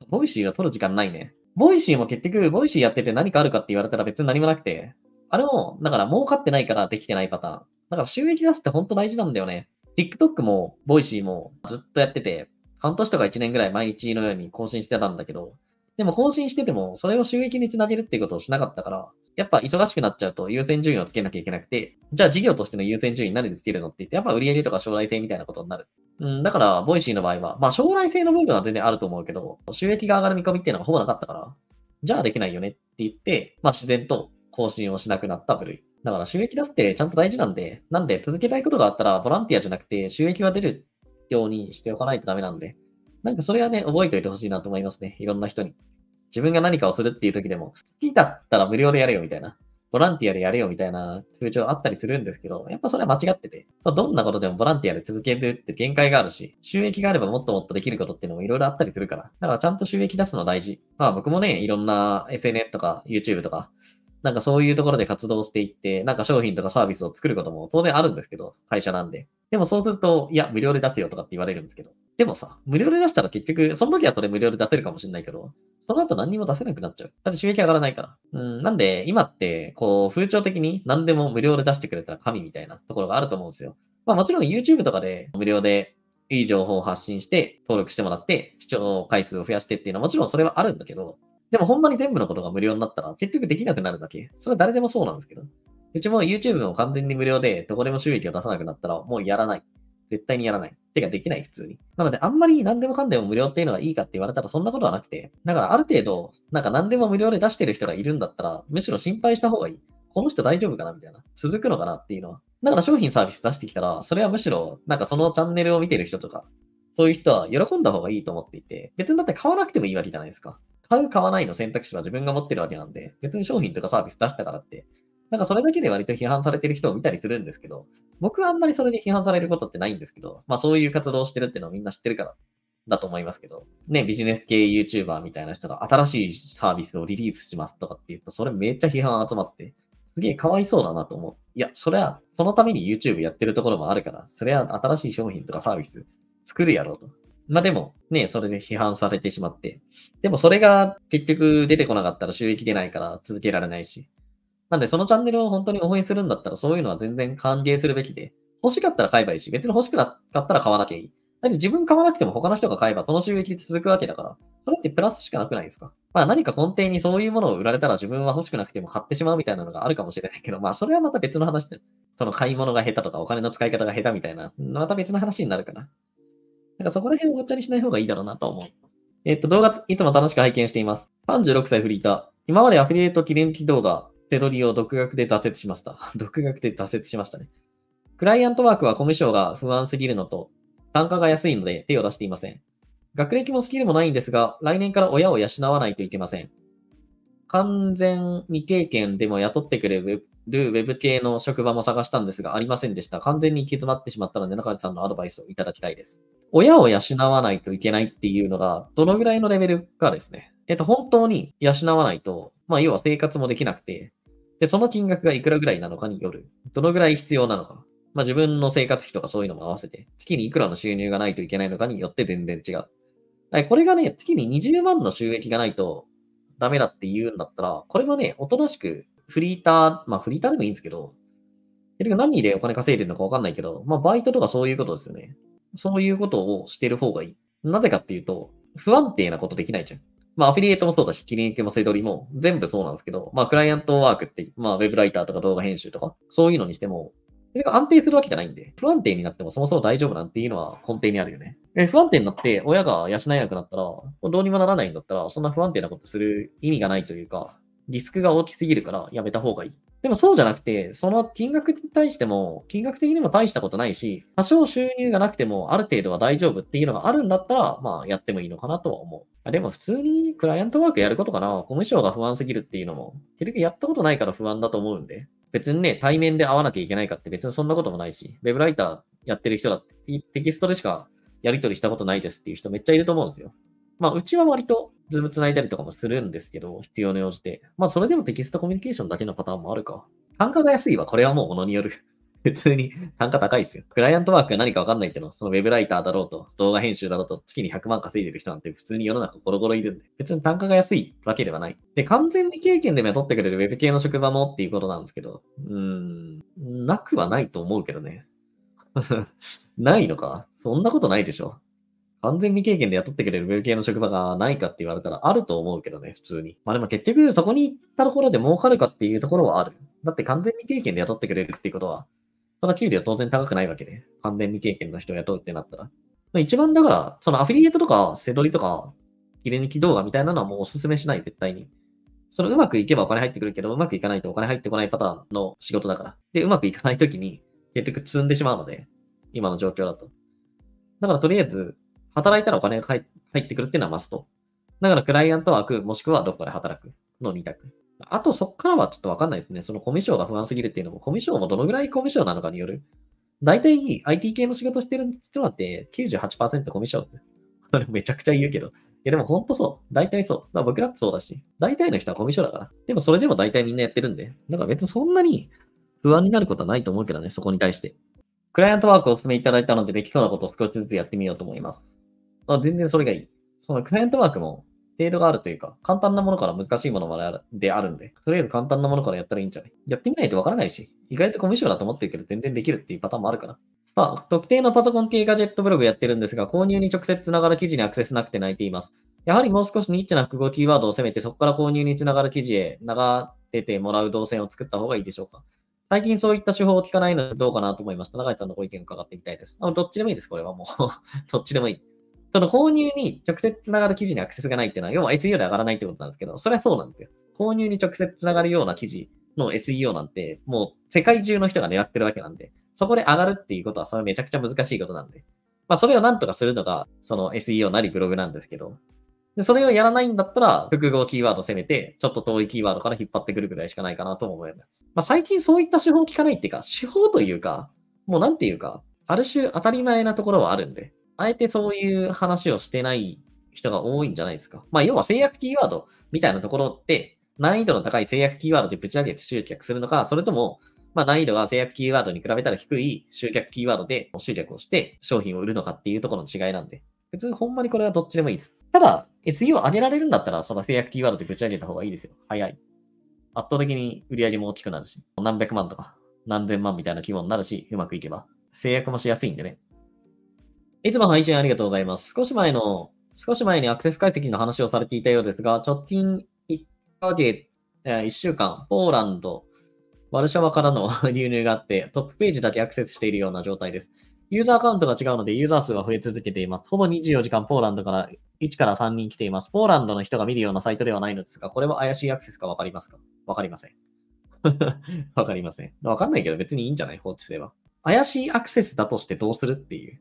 ー。ボイシーは撮る時間ないね。ボイシーも結局、ボイシーやってて何かあるかって言われたら別に何もなくて、あれも、だから儲かってないからできてないパターン。だから収益出すって本当大事なんだよね。TikTok も、ボイシーもずっとやってて、半年とか1年ぐらい毎日のように更新してたんだけど、でも更新してても、それを収益につなげるっていうことをしなかったから、やっぱ忙しくなっちゃうと優先順位をつけなきゃいけなくて、じゃあ事業としての優先順位何でつけるのって言って、やっぱ売上とか将来性みたいなことになる。うん、だから、ボイシーの場合は、まあ将来性の部分は全然あると思うけど、収益が上がる見込みっていうのがほぼなかったから、じゃあできないよねって言って、まあ自然と更新をしなくなった部類。だから収益出すってちゃんと大事なんで、なんで続けたいことがあったらボランティアじゃなくて収益は出るようにしておかないとダメなんで、なんかそれはね、覚えておいてほしいなと思いますね。いろんな人に。自分が何かをするっていう時でも、好きだったら無料でやれよみたいな、ボランティアでやれよみたいな風潮あったりするんですけど、やっぱそれは間違ってて、そどんなことでもボランティアで続けるって限界があるし、収益があればもっともっとできることっていうのもいろいろあったりするから、だからちゃんと収益出すの大事。まあ僕もね、いろんな SNS とか YouTube とか、なんかそういうところで活動していって、なんか商品とかサービスを作ることも当然あるんですけど、会社なんで。でもそうすると、いや、無料で出すよとかって言われるんですけど、でもさ、無料で出したら結局、その時はそれ無料で出せるかもしれないけど、その後何にも出せなくなっちゃう。だって収益上がらないから。うん、なんで、今って、こう、風潮的に何でも無料で出してくれたら神みたいなところがあると思うんですよ。まあもちろん YouTube とかで無料でいい情報を発信して、登録してもらって、視聴回数を増やしてっていうのはもちろんそれはあるんだけど、でもほんまに全部のことが無料になったら結局できなくなるだけ。それは誰でもそうなんですけど。うちも YouTube も完全に無料でどこでも収益を出さなくなったらもうやらない。絶対にやらない。てかできない、普通に。なので、あんまり何でもかんでも無料っていうのがいいかって言われたらそんなことはなくて、だからある程度、なんか何でも無料で出してる人がいるんだったら、むしろ心配した方がいい。この人大丈夫かなみたいな。続くのかなっていうのは。だから商品サービス出してきたら、それはむしろ、なんかそのチャンネルを見てる人とか、そういう人は喜んだ方がいいと思っていて、別にだって買わなくてもいいわけじゃないですか。買う、買わないの選択肢は自分が持ってるわけなんで、別に商品とかサービス出したからって、なんかそれだけで割と批判されてる人を見たりするんですけど、僕はあんまりそれで批判されることってないんですけど、まあそういう活動をしてるっていうのをみんな知ってるからだと思いますけど、ね、ビジネス系 YouTuber みたいな人が新しいサービスをリリースしますとかっていうと、それめっちゃ批判集まって、すげえかわいそうだなと思う。いや、それは、そのために YouTube やってるところもあるから、それは新しい商品とかサービス作るやろうと。まあでも、ね、それで批判されてしまって。でもそれが結局出てこなかったら収益出ないから続けられないし、なんで、そのチャンネルを本当に応援するんだったら、そういうのは全然歓迎するべきで、欲しかったら買えばいいし、別に欲しくなかったら買わなきゃいい。だって自分買わなくても他の人が買えばその収益続くわけだから、それってプラスしかなくないですかまあ何か根底にそういうものを売られたら自分は欲しくなくても買ってしまうみたいなのがあるかもしれないけど、まあそれはまた別の話で、その買い物が下手とかお金の使い方が下手みたいな、また別の話になるかな。なんかそこら辺をごっちゃにしない方がいいだろうなと思う。えっと動画いつも楽しく拝見しています。36歳フリーター。今までアフィリエイト記念抜動画、手取りを独学で挫折しました。独学で挫折しましたね。クライアントワークはコミュ障が不安すぎるのと、単価が安いので手を出していません。学歴もスキルもないんですが、来年から親を養わないといけません。完全未経験でも雇ってくれるウェブ系の職場も探したんですが、ありませんでした。完全に行き詰まってしまったので、中地さんのアドバイスをいただきたいです。親を養わないといけないっていうのが、どのぐらいのレベルかですね。えっと、本当に養わないと、まあ、要は生活もできなくて、で、その金額がいくらぐらいなのかによる。どのぐらい必要なのか。まあ自分の生活費とかそういうのも合わせて、月にいくらの収入がないといけないのかによって全然違う。これがね、月に20万の収益がないとダメだって言うんだったら、これはね、おとなしくフリーター、まあフリーターでもいいんですけど、結局何でお金稼いでるのかわかんないけど、まあバイトとかそういうことですよね。そういうことをしてる方がいい。なぜかっていうと、不安定なことできないじゃん。まあ、アフィリエイトもそうだし、切り抜もセドリも、全部そうなんですけど、まあ、クライアントワークって、まあ、ウェブライターとか動画編集とか、そういうのにしても、それが安定するわけじゃないんで、不安定になってもそもそも大丈夫なんていうのは根底にあるよね。え不安定になって親が養えなくなったら、どうにもならないんだったら、そんな不安定なことする意味がないというか、リスクが大きすぎるからやめた方がいい。でもそうじゃなくて、その金額に対しても、金額的にも大したことないし、多少収入がなくても、ある程度は大丈夫っていうのがあるんだったら、まあやってもいいのかなとは思う。あでも普通にクライアントワークやることかな。コミュ障が不安すぎるっていうのも、結局やったことないから不安だと思うんで。別にね、対面で会わなきゃいけないかって別にそんなこともないし、ウェブライターやってる人だってテキストでしかやり取りしたことないですっていう人めっちゃいると思うんですよ。まあ、うちは割とズーム繋いだりとかもするんですけど、必要に応じて。まあ、それでもテキストコミュニケーションだけのパターンもあるか。単価が安いわ、これはもうものによる 普通に単価高いですよ。クライアントワークが何かわかんないけど、そのウェブライターだろうと、動画編集だろうと、月に100万稼いでる人なんて普通に世の中ゴロゴロいるんで、別に単価が安いわけではない。で、完全未経験で雇ってくれるウェブ系の職場もっていうことなんですけど、うーん、なくはないと思うけどね。ないのかそんなことないでしょ。完全未経験で雇ってくれるウェブ系の職場がないかって言われたらあると思うけどね、普通に。まあでも結局そこに行ったところで儲かるかっていうところはある。だって完全未経験で雇ってくれるっていうことは、そんな給料当然高くないわけで、完全未経験の人を雇うってなったら。ま一番だから、そのアフィリエイトとか、セドりとか、切れ抜き動画みたいなのはもうお勧めしない、絶対に。そのうまくいけばお金入ってくるけど、うまくいかないとお金入ってこないパターンの仕事だから。で、うまくいかないときに、結局積んでしまうので、今の状況だと。だからとりあえず、働いたらお金が入ってくるっていうのはマスト。だからクライアントク、もしくはどこかで働くの2択。あとそっからはちょっとわかんないですね。そのコミュ障が不安すぎるっていうのも、コミュ障もどのぐらいコミュ障なのかによる。大体 IT 系の仕事してる人なんて98%コミュ障ですね。それめちゃくちゃ言うけど。いやでもほんとそう。大体そう。だ僕らってそうだし。大体の人はコミュ障だから。でもそれでも大体みんなやってるんで。だから別にそんなに不安になることはないと思うけどね、そこに対して。クライアントワークをお勧めいただいたので、できそうなことを少しずつやってみようと思います。あ全然それがいい。そのクライアントワークも程度があるというか、簡単なものから難しいものまであるであるんで、とりあえず簡単なものからやったらいいんじゃないやってみないとわからないし、意外とコミュ障だと思ってるけど全然できるっていうパターンもあるから。さあ、特定のパソコン系ガジェットブログやってるんですが、購入に直接つながる記事にアクセスなくて泣いています。やはりもう少しニッチな複合キーワードを攻めて、そこから購入につながる記事へ流れてもらう動線を作った方がいいでしょうか。最近そういった手法を聞かないのでどうかなと思いました。長井さんのご意見を伺ってみたいです。あどっちでもいいです、これはもう どっちでもいい。その購入に直接つながる記事にアクセスがないっていうのは、要は SEO で上がらないってことなんですけど、それはそうなんですよ。購入に直接つながるような記事の SEO なんて、もう世界中の人が狙ってるわけなんで、そこで上がるっていうことは、それはめちゃくちゃ難しいことなんで。まあ、それをなんとかするのが、その SEO なりブログなんですけど、でそれをやらないんだったら、複合キーワード攻めて、ちょっと遠いキーワードから引っ張ってくるぐらいしかないかなとも思います。まあ、最近そういった手法を聞かないっていうか、手法というか、もうなんていうか、ある種当たり前なところはあるんで、あえてそういう話をしてない人が多いんじゃないですか。まあ、要は制約キーワードみたいなところって、難易度の高い制約キーワードでぶち上げて集客するのか、それとも、まあ、難易度が制約キーワードに比べたら低い集客キーワードで集客をして商品を売るのかっていうところの違いなんで、別にほんまにこれはどっちでもいいです。ただ、SEO 上げられるんだったら、その制約キーワードでぶち上げた方がいいですよ。早い。圧倒的に売り上げも大きくなるし、何百万とか何千万みたいな規模になるし、うまくいけば。制約もしやすいんでね。いつも配信ありがとうございます。少し前の、少し前にアクセス解析の話をされていたようですが、直近1ヶ月、え1週間、ポーランド、ワルシャワからの 流入があって、トップページだけアクセスしているような状態です。ユーザーアカウントが違うので、ユーザー数は増え続けています。ほぼ24時間ポーランドから1から3人来ています。ポーランドの人が見るようなサイトではないのですが、これは怪しいアクセスかわかりますかわかりません。わかりません。わかんないけど別にいいんじゃない放置性は。怪しいアクセスだとしてどうするっていう。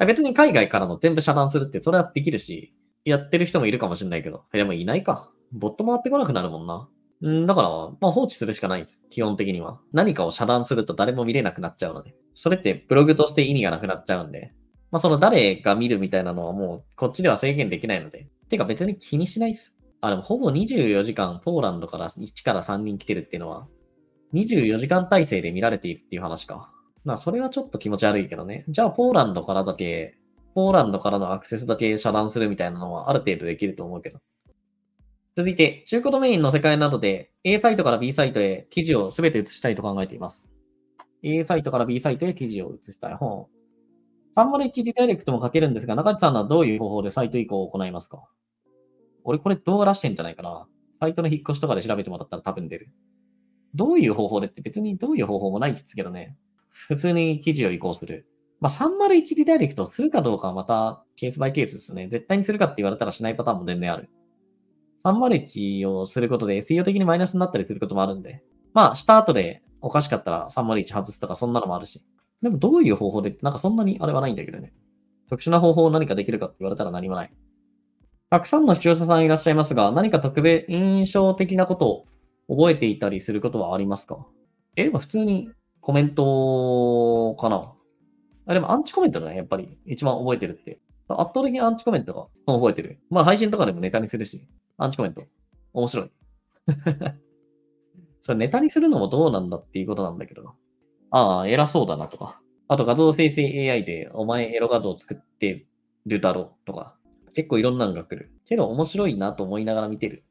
別に海外からの全部遮断するって、それはできるし、やってる人もいるかもしれないけど、でもいないか。ボット回ってこなくなるもんな。んだから、まあ放置するしかないんです。基本的には。何かを遮断すると誰も見れなくなっちゃうので。それってブログとして意味がなくなっちゃうんで。まあその誰が見るみたいなのはもうこっちでは制限できないので。てか別に気にしないです。あ、でもほぼ24時間ポーランドから1から3人来てるっていうのは、24時間体制で見られているっていう話か。まあ、それはちょっと気持ち悪いけどね。じゃあ、ポーランドからだけ、ポーランドからのアクセスだけ遮断するみたいなのはある程度できると思うけど。続いて、中古ドメインの世界などで A サイトから B サイトへ記事を全て移したいと考えています。A サイトから B サイトへ記事を移したい。ほう。301ィダイレクトも書けるんですが、中地さんはどういう方法でサイト移行を行いますか俺これ動画出してんじゃないかな。サイトの引っ越しとかで調べてもらったら多分出る。どういう方法でって別にどういう方法もないっすけどね。普通に記事を移行する。まあ、301リダイレクトするかどうかはまたケースバイケースですね。絶対にするかって言われたらしないパターンも全然ある。301をすることで SEO 的にマイナスになったりすることもあるんで。まあ、した後でおかしかったら301外すとかそんなのもあるし。でもどういう方法でってなんかそんなにあれはないんだけどね。特殊な方法を何かできるかって言われたら何もない。たくさんの視聴者さんいらっしゃいますが、何か特別印象的なことを覚えていたりすることはありますかえ、でも普通にコメントかな。あ、でもアンチコメントだね、やっぱり。一番覚えてるって。圧倒的にアンチコメントが覚えてる。まあ配信とかでもネタにするし、アンチコメント。面白い。それネタにするのもどうなんだっていうことなんだけど。ああ、偉そうだなとか。あと画像生成 AI でお前エロ画像作ってるだろうとか。結構いろんなのが来る。けど面白いなと思いながら見てる。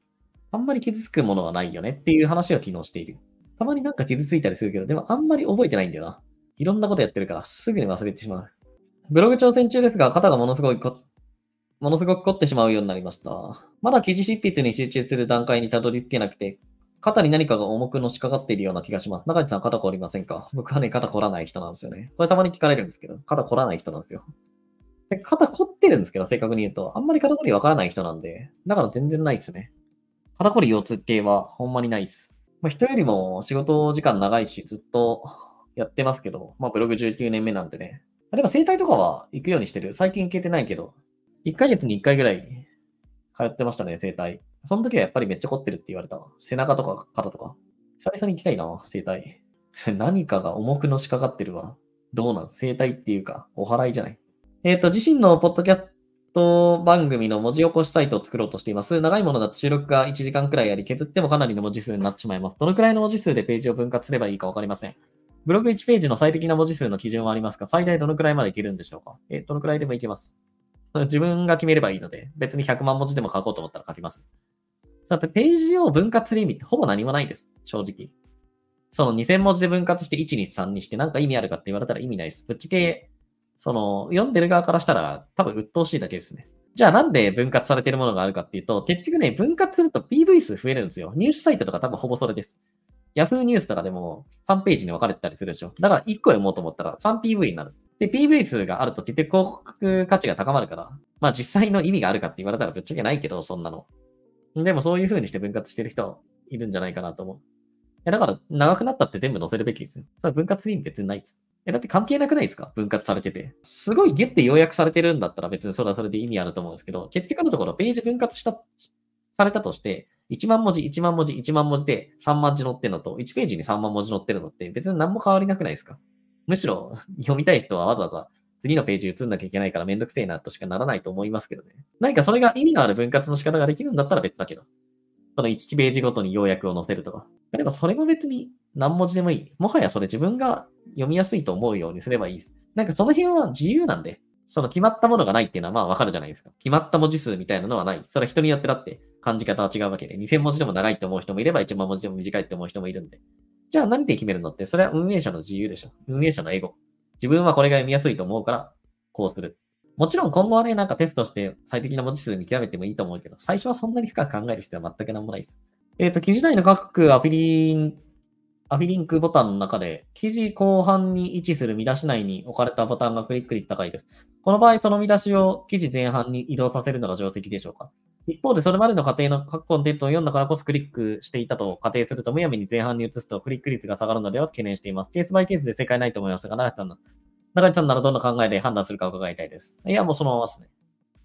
あんまり傷つくものはないよねっていう話は機能している。たまになんか傷ついたりするけど、でもあんまり覚えてないんだよな。いろんなことやってるから、すぐに忘れてしまう。ブログ挑戦中ですが、肩がものすごいものすごく凝ってしまうようになりました。まだ記事執筆に集中する段階にたどり着けなくて、肩に何かが重くのしかかっているような気がします。中地さん、肩凝りませんか僕はね、肩凝らない人なんですよね。これたまに聞かれるんですけど、肩凝らない人なんですよ。で肩凝ってるんですけど、正確に言うと、あんまり肩こりわからない人なんで、だから全然ないっすね。肩こり腰痛系はほんまにないっす。まあ、人よりも仕事時間長いし、ずっとやってますけど、まあ、ブログ19年目なんでね。あえば整体とかは行くようにしてる。最近行けてないけど、1ヶ月に1回ぐらい通ってましたね、整体。その時はやっぱりめっちゃ凝ってるって言われた。背中とか肩とか。久々に行きたいな、整体。何かが重くのしかかってるわ。どうなん整体っていうか、お祓いじゃない。えっ、ー、と、自身のポッドキャスト番組の文字起こしサイトを作ろうとしています。長いものだと収録が1時間くらいあり、削ってもかなりの文字数になってしまいます。どのくらいの文字数でページを分割すればいいかわかりません。ブログ1ページの最適な文字数の基準はありますか最大どのくらいまでいけるんでしょうかえどのくらいでもいけます。自分が決めればいいので、別に100万文字でも書こうと思ったら書きます。だってページを分割する意味ってほぼ何もないです。正直。その2000文字で分割して1、2、3にしてなんか意味あるかって言われたら意味ないです。ぶっちけその、読んでる側からしたら多分鬱陶しいだけですね。じゃあなんで分割されてるものがあるかっていうと、結局ね、分割すると PV 数増えるんですよ。ニュースサイトとか多分ほぼそれです。Yahoo ニュースとかでも3ページに分かれてたりするでしょ。だから1個読もうと思ったら 3PV になる。で、PV 数があると結局広告価値が高まるから、まあ実際の意味があるかって言われたらぶっちゃけないけど、そんなの。でもそういう風にして分割してる人いるんじゃないかなと思う。いやだから長くなったって全部載せるべきですよ。それ分割意味別にないです。え、だって関係なくないですか分割されてて。すごいギュッて要約されてるんだったら別にそれはそれで意味あると思うんですけど、結局のところページ分割した、されたとして、1万文字、1万文字、1万文字で3万字載ってるのと、1ページに3万文字載ってるのって別に何も変わりなくないですかむしろ 読みたい人はわざわざ次のページ移んなきゃいけないからめんどくせえなとしかならないと思いますけどね。何かそれが意味のある分割の仕方ができるんだったら別だけど。その1ページごとに要約を載せるとか。でもそれも別に何文字でもいい。もはやそれ自分が読みやすいと思うようにすればいいです。なんかその辺は自由なんで、その決まったものがないっていうのはまあわかるじゃないですか。決まった文字数みたいなのはない。それは人によってだって感じ方は違うわけで、2000文字でも長いって思う人もいれば、1万文字でも短いって思う人もいるんで。じゃあ何で決めるのって、それは運営者の自由でしょ。運営者のエゴ。自分はこれが読みやすいと思うから、こうする。もちろん今後はね、なんかテストして最適な文字数見極めてもいいと思うけど、最初はそんなに深く考える必要は全く何もないです。えっ、ー、と、記事内の各アフィリン、アフィリンクボタンの中で、記事後半に位置する見出し内に置かれたボタンがクリック率高いです。この場合、その見出しを記事前半に移動させるのが常的でしょうか一方で、それまでの過程の各コンテンツを読んだからこそクリックしていたと仮定すると、むやみに前半に移すとクリック率が下がるのでは懸念しています。ケースバイケースで正解ないと思いましたが、中西さんの、中さんならどんな考えで判断するか伺いたいです。いや、もうそのままですね。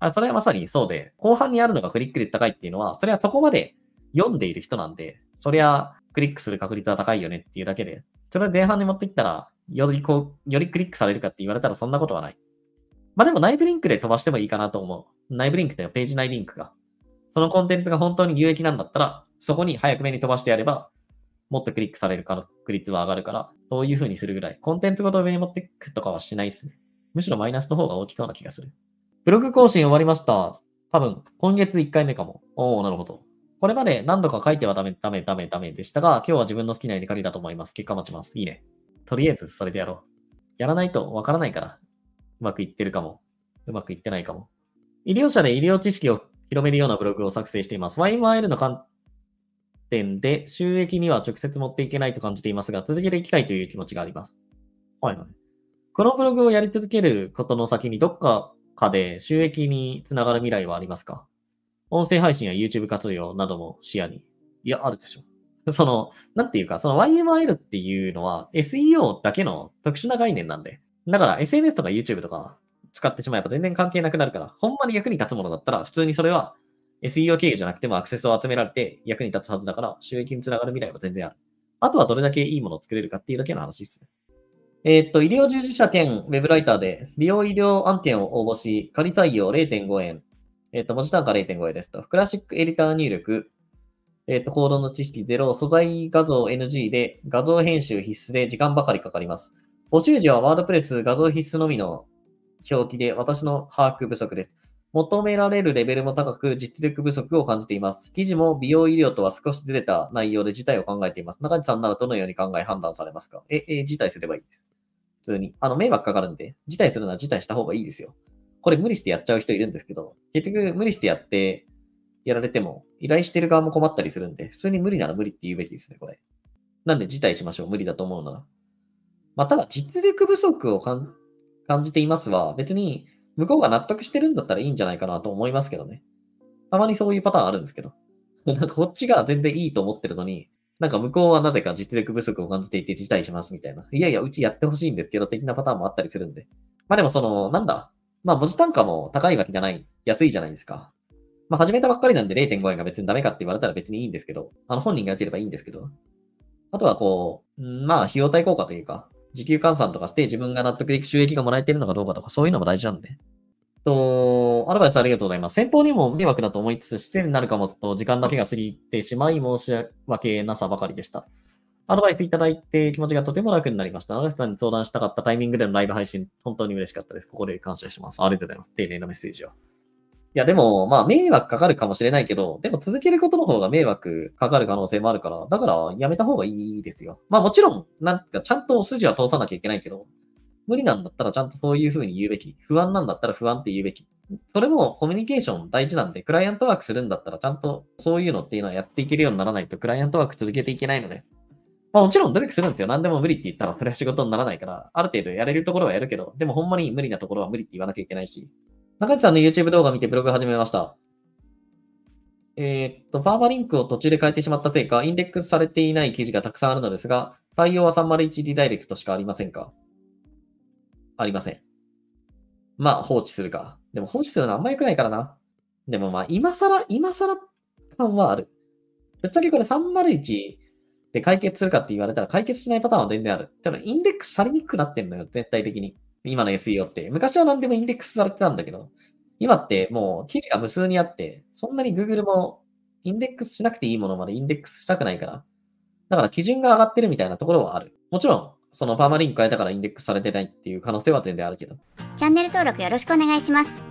あそれはまさにそうで、後半にあるのがクリック率高いっていうのは、それはそこまで読んでいる人なんで、そりゃクリックする確率は高いよねっていうだけで、それは前半に持っていったら、よりこう、よりクリックされるかって言われたらそんなことはない。まあでも内部リンクで飛ばしてもいいかなと思う。内部リンクだよ、ページ内リンクが。そのコンテンツが本当に有益なんだったら、そこに早く目に飛ばしてやれば、もっとクリックされる確率は上がるから、そういう風にするぐらい。コンテンツごと上に持っていくとかはしないですね。むしろマイナスの方が大きそうな気がする。ブログ更新終わりました。多分、今月1回目かも。おおなるほど。これまで何度か書いてはダメ、ダメ、ダメ、ダメでしたが、今日は自分の好きなやり方だと思います。結果待ちます。いいね。とりあえず、それでやろう。やらないとわからないから、うまくいってるかも。うまくいってないかも。医療者で医療知識を広めるようなブログを作成しています。YMIL の観点で収益には直接持っていけないと感じていますが、続けていきたいという気持ちがあります。はいはい。このブログをやり続けることの先にどっかかで収益につながる未来はありますか音声配信や YouTube 活用なども視野に。いや、あるでしょ。その、なんていうか、その YML っていうのは SEO だけの特殊な概念なんで。だから SNS とか YouTube とか使ってしまえば全然関係なくなるから、ほんまに役に立つものだったら、普通にそれは SEO 経由じゃなくてもアクセスを集められて役に立つはずだから、収益につながる未来は全然ある。あとはどれだけいいものを作れるかっていうだけの話ですね。えー、っと、医療従事者兼ウェブライターで、美容医療案件を応募し、仮採用0.5円、えっ、ー、と、文字単価0.5ですと。クラシックエディター入力、えっ、ー、と、コードの知識0、素材画像 NG で、画像編集必須で時間ばかりかかります。募集時はワードプレス画像必須のみの表記で私の把握不足です。求められるレベルも高く、実力不足を感じています。記事も美容医療とは少しずれた内容で事態を考えています。中地さんならどのように考え、判断されますかえ、え、辞退すればいいです。普通に。あの、迷惑かかるんで、辞退するなら辞退した方がいいですよ。これ無理してやっちゃう人いるんですけど、結局無理してやって、やられても、依頼してる側も困ったりするんで、普通に無理なら無理って言うべきですね、これ。なんで辞退しましょう、無理だと思うなら。まあ、ただ、実力不足を感じていますは、別に向こうが納得してるんだったらいいんじゃないかなと思いますけどね。たまにそういうパターンあるんですけど。なんかこっちが全然いいと思ってるのに、なんか向こうはなぜか実力不足を感じていて辞退しますみたいな。いやいや、うちやってほしいんですけど、的なパターンもあったりするんで。まあでもその、なんだ、まあ、文字単価も高いわけじゃない、安いじゃないですか。まあ、始めたばっかりなんで0.5円が別にダメかって言われたら別にいいんですけど、あの、本人がやってればいいんですけど、あとはこう、まあ、費用対効果というか、時給換算とかして自分が納得できる収益がもらえてるのかどうかとか、そういうのも大事なんで。と、アドバイスありがとうございます。先方にも迷惑だと思いつつ、失礼になるかもと、時間だけが過ぎてしまい、申し訳なさばかりでした。アドバイスいただいて気持ちがとても楽になりました。あのさんに相談したかったタイミングでのライブ配信、本当に嬉しかったです。ここで感謝します。ありがとうございます。丁寧なメッセージを。いや、でも、まあ、迷惑かかるかもしれないけど、でも続けることの方が迷惑かかる可能性もあるから、だからやめた方がいいですよ。まあ、もちろん、なんか、ちゃんと筋は通さなきゃいけないけど、無理なんだったらちゃんとそういうふうに言うべき。不安なんだったら不安って言うべき。それもコミュニケーション大事なんで、クライアントワークするんだったらちゃんとそういうのっていうのはやっていけるようにならないと、クライアントワーク続けていけないので、まあ、もちろん努力するんですよ。何でも無理って言ったらそれは仕事にならないから、ある程度やれるところはやるけど、でもほんまに無理なところは無理って言わなきゃいけないし。中地さんの YouTube 動画見てブログ始めました。えー、っと、ファーバリンクを途中で変えてしまったせいか、インデックスされていない記事がたくさんあるのですが、対応は 301D ダイレクトしかありませんかありません。まあ、放置するか。でも放置するのはあんま良くないからな。でもまあ、今更、今更感はある。ぶっちゃけこれ301、で、解決するかって言われたら解決しないパターンは全然ある。ただ、インデックスされにくくなってんのよ、絶対的に。今の SEO って。昔は何でもインデックスされてたんだけど、今ってもう記事が無数にあって、そんなに Google もインデックスしなくていいものまでインデックスしたくないから。だから基準が上がってるみたいなところはある。もちろん、そのパーマリンク変えたからインデックスされてないっていう可能性は全然あるけど。チャンネル登録よろしくお願いします。